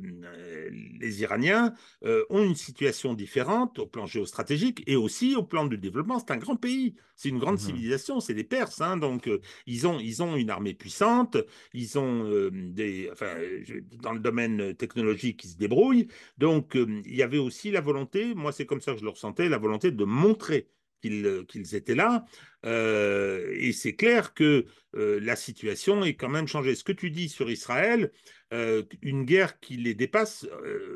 les Iraniens euh, ont une situation différente au plan géostratégique et aussi au plan du développement. C'est un grand pays, c'est une grande mmh civilisation, c'est les Perses. Hein. donc, ils, ont, ils ont une armée puissante, ils ont des. Enfin, dans le domaine technologique, ils se débrouillent. Donc, il y avait aussi la volonté, moi, c'est comme ça que je le ressentais, la volonté de montrer euh, qu'ils étaient là. Euh, et c'est clair que euh, la situation est quand même changée. Ce que tu dis sur Israël, une guerre qui les dépasse,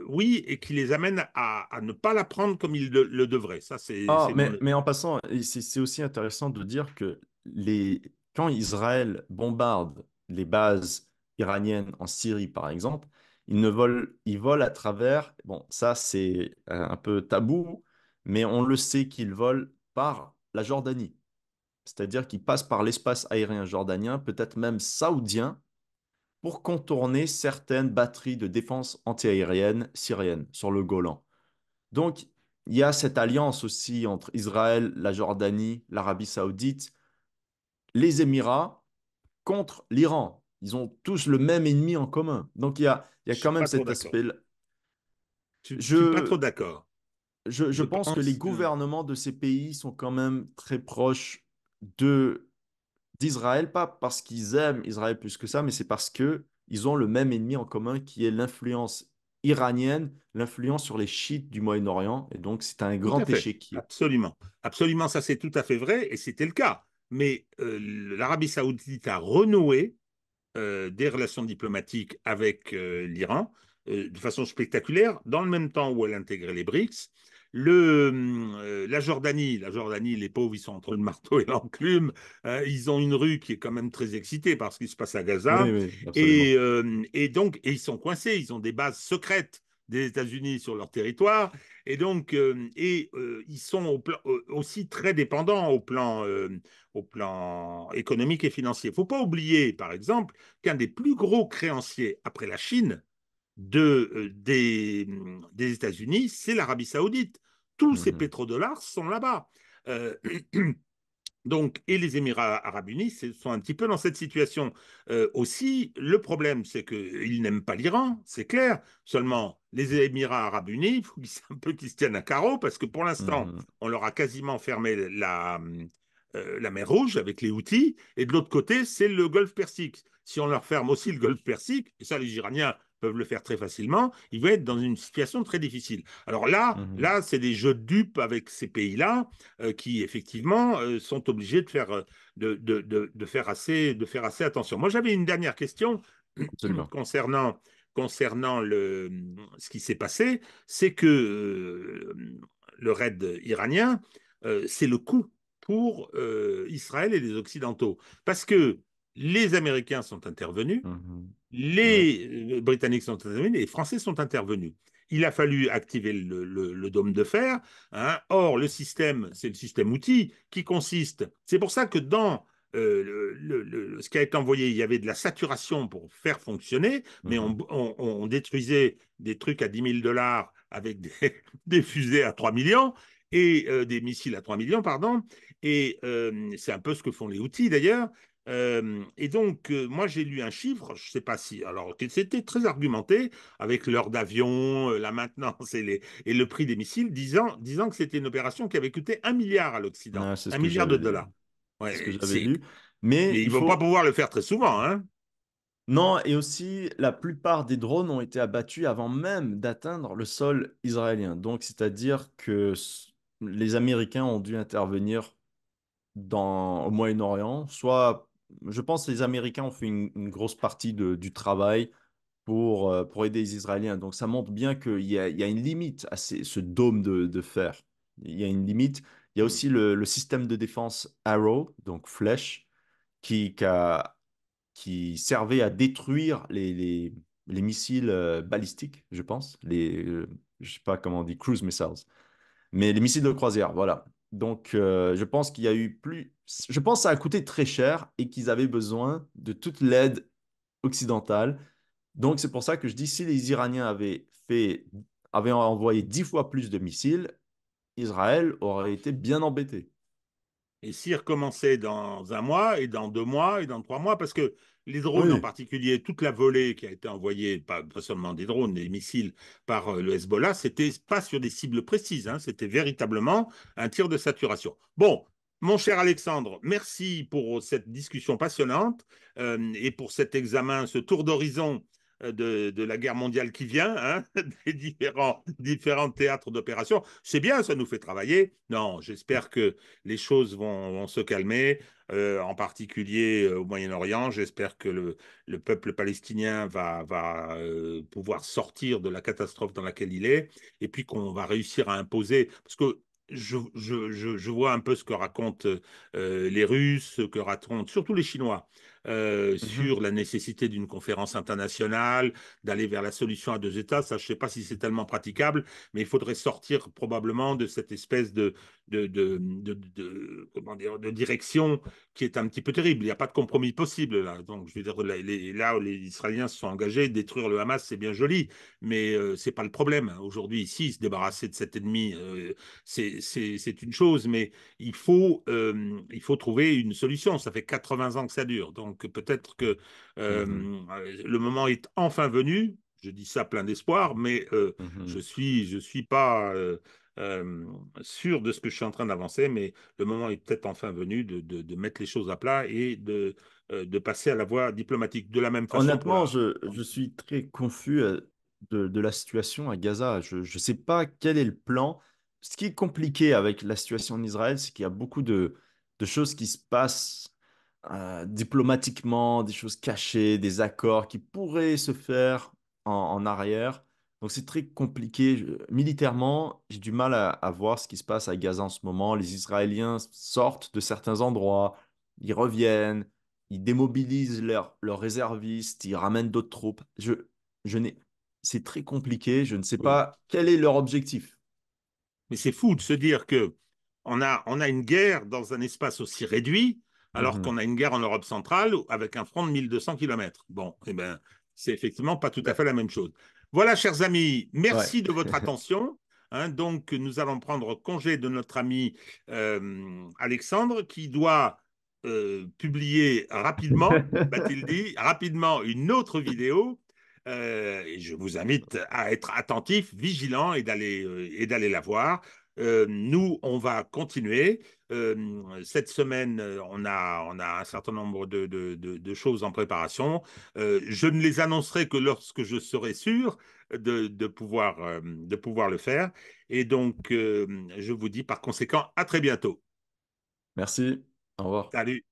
oui, et qui les amène à, ne pas la prendre comme ils le, devraient. Ça, c'est. Ah, mais, en passant, c'est aussi intéressant de dire que les quand Israël bombarde les bases iraniennes en Syrie, par exemple, ils ne volent, ils volent à travers. Bon, ça c'est un peu tabou, mais on le sait qu'ils volent par la Jordanie. C'est-à-dire qu'ils passent par l'espace aérien jordanien, peut-être même saoudien, pour contourner certaines batteries de défense antiaérienne syrienne sur le Golan. Donc, il y a cette alliance aussi entre Israël, la Jordanie, l'Arabie saoudite, les Émirats contre l'Iran. Ils ont tous le même ennemi en commun. Donc, il y a, il y a quand même cet aspect-là. Je ne suis pas trop d'accord je, pense, que les gouvernements de ces pays sont quand même très proches de d'Israël, pas parce qu'ils aiment Israël plus que ça, mais c'est parce que ils ont le même ennemi en commun qui est l'influence iranienne, l'influence sur les chiites du Moyen-Orient. Et donc, c'est un grand échec. Absolument. Absolument, ça c'est tout à fait vrai, et c'était le cas. Mais euh, l'Arabie saoudite a renoué euh, des relations diplomatiques avec euh, l'Iran de façon spectaculaire, dans le même temps où elle intégrait les BRICS. Le, mmh, euh, la Jordanie, la Jordanie, les pauvres, ils sont entre le marteau et l'enclume. Hein. ils ont une rue qui est quand même très excitée par ce qui se passe à Gaza. Euh, et, donc, ils sont coincés. Ils ont des bases secrètes des États-Unis sur leur territoire. Et donc, euh, ils sont aussi très dépendants au plan, au plan économique et financier. Il ne faut pas oublier, par exemple, qu'un des plus gros créanciers après la Chine, de, euh, hum, des, États-Unis, c'est l'Arabie saoudite. Tous ces mmh. pétrodollars sont là-bas. Euh, donc, et les Émirats arabes unis sont un petit peu dans cette situation. Euh, aussi, le problème, c'est qu'ils n'aiment pas l'Iran, c'est clair. Seulement, les Émirats arabes unis, il faut un peu qu'ils tiennent à carreau, parce que pour l'instant, mmh. on leur a quasiment fermé la, la mer Rouge avec les outils, et de l'autre côté, c'est le golfe Persique. Si on leur ferme aussi le golfe Persique, et ça, les Iraniens peuvent le faire très facilement, il vont être dans une situation très difficile. Alors là, mmh là, c'est des jeux de dupes avec ces pays-là euh, qui effectivement euh, sont obligés de faire, euh, de, faire assez, de faire assez attention. Moi, j'avais une dernière question concernant concernant le ce qui s'est passé, c'est que le raid iranien, c'est le coup pour Israël et les Occidentaux, parce que les Américains sont intervenus, mmh les euh, Britanniques sont intervenus, les Français sont intervenus. Il a fallu activer le, dôme de fer. Hein. Or, le système, c'est le système outil qui consiste. C'est pour ça que dans euh, ce qui a été envoyé, il y avait de la saturation pour faire fonctionner, mais mmh on, détruisait des trucs à 10 000 dollars avec des, fusées à 3 millions et euh, des missiles à 3 millions, pardon. Et c'est un peu ce que font les outils d'ailleurs. Euh, et donc, euh, moi, j'ai lu un chiffre, je ne sais pas si, alors c'était très argumenté avec l'heure d'avion, euh, la maintenance et, les, le prix des missiles, disant, disant que c'était une opération qui avait coûté un milliard à l'Occident, ah, un milliard de dollars. Ouais, ce que j'avais lu. Mais, il ils ne faut... vont pas pouvoir le faire très souvent. Hein non, et aussi, la plupart des drones ont été abattus avant même d'atteindre le sol israélien. Donc, c'est-à-dire que les Américains ont dû intervenir dans, au Moyen-Orient, soit je pense que les Américains ont fait une, grosse partie du travail pour, euh, pour aider les Israéliens. Donc ça montre bien qu'il y, y, a une limite à ce dôme de, fer. Il y a une limite. Il y a mm. aussi le, système de défense Arrow, donc flèche, qui, servait à détruire les, missiles euh, balistiques, je pense. Les, ne euh, je sais pas comment on dit, cruise missiles. Mais les missiles de croisière, voilà. Donc, euh, je pense qu'il y a eu plus. Je pense que ça a coûté très cher et qu'ils avaient besoin de toute l'aide occidentale. Donc, c'est pour ça que je dis si les Iraniens avaient, fait, avaient envoyé dix fois plus de missiles, Israël aurait été bien embêté. Et si recommençait dans un mois, et dans deux mois, et dans trois mois, parce que les drones en particulier, toute la volée qui a été envoyée, pas, seulement des drones, des missiles par euh, le Hezbollah, c'était pas sur des cibles précises, hein, c'était véritablement un tir de saturation. Bon, mon cher Alexandre, merci pour cette discussion passionnante euh, et pour cet examen, ce tour d'horizon euh, de, la guerre mondiale qui vient, hein, des différents, théâtres d'opération. C'est bien, ça nous fait travailler. Non, j'espère que les choses vont, se calmer, euh, en particulier euh, au Moyen-Orient. J'espère que le, peuple palestinien va, pouvoir sortir de la catastrophe dans laquelle il est, et puis qu'on va réussir à imposer, parce que je, vois un peu ce que racontent les Russes, ce que racontent surtout les Chinois. Euh, mmh sur la nécessité d'une conférence internationale, d'aller vers la solution à deux États. Ça, je ne sais pas si c'est tellement praticable, mais il faudrait sortir probablement de cette espèce de, de, de, de comment dire, de direction qui est un petit peu terrible. Il n'y a pas de compromis possible là. Donc, je veux dire, les, là où les Israéliens se sont engagés, détruire le Hamas, c'est bien joli, mais euh, c'est ce n'est pas le problème. Aujourd'hui, ici, se débarrasser de cet ennemi, euh, c'est c'est une chose, mais il faut, il faut trouver une solution. Ça fait 80 ans que ça dure. Donc, donc peut-être que mmh euh, le moment est enfin venu. Je dis ça plein d'espoir, mais euh, mmh je suis je suis pas euh, sûr de ce que je suis en train d'avancer. Mais le moment est peut-être enfin venu de, mettre les choses à plat et de de passer à la voie diplomatique de la même façon. Honnêtement, je, suis très confus de, la situation à Gaza. Je ne sais pas quel est le plan. Ce qui est compliqué avec la situation en Israël, c'est qu'il y a beaucoup de, de choses qui se passent euh, diplomatiquement, des choses cachées, des accords qui pourraient se faire en, arrière. Donc c'est très compliqué. militairement, j'ai du mal à, voir ce qui se passe à Gaza en ce moment. Les Israéliens sortent de certains endroits, ils reviennent, ils démobilisent leurs réservistes, ils ramènent d'autres troupes. Je, je n'ai... C'est très compliqué. Je ne sais pas quel est leur objectif. Mais c'est fou de se dire que on a une guerre dans un espace aussi réduit alors mmh qu'on a une guerre en Europe centrale avec un front de 1200 km. Bon, eh ben, c'est effectivement pas tout à fait la même chose. Voilà, chers amis, merci de votre attention. Hein. donc, nous allons prendre congé de notre ami euh, Alexandre qui doit euh, publier rapidement, il dit, rapidement une autre vidéo. Euh, et je vous invite à être attentif, vigilant et d'aller la voir. nous, on va continuer cette semaine, on a, on a un certain nombre de, choses en préparation. je ne les annoncerai que lorsque je serai sûr de, pouvoir, de pouvoir le faire. Et donc, je vous dis par conséquent à très bientôt. Merci. Au revoir. Salut.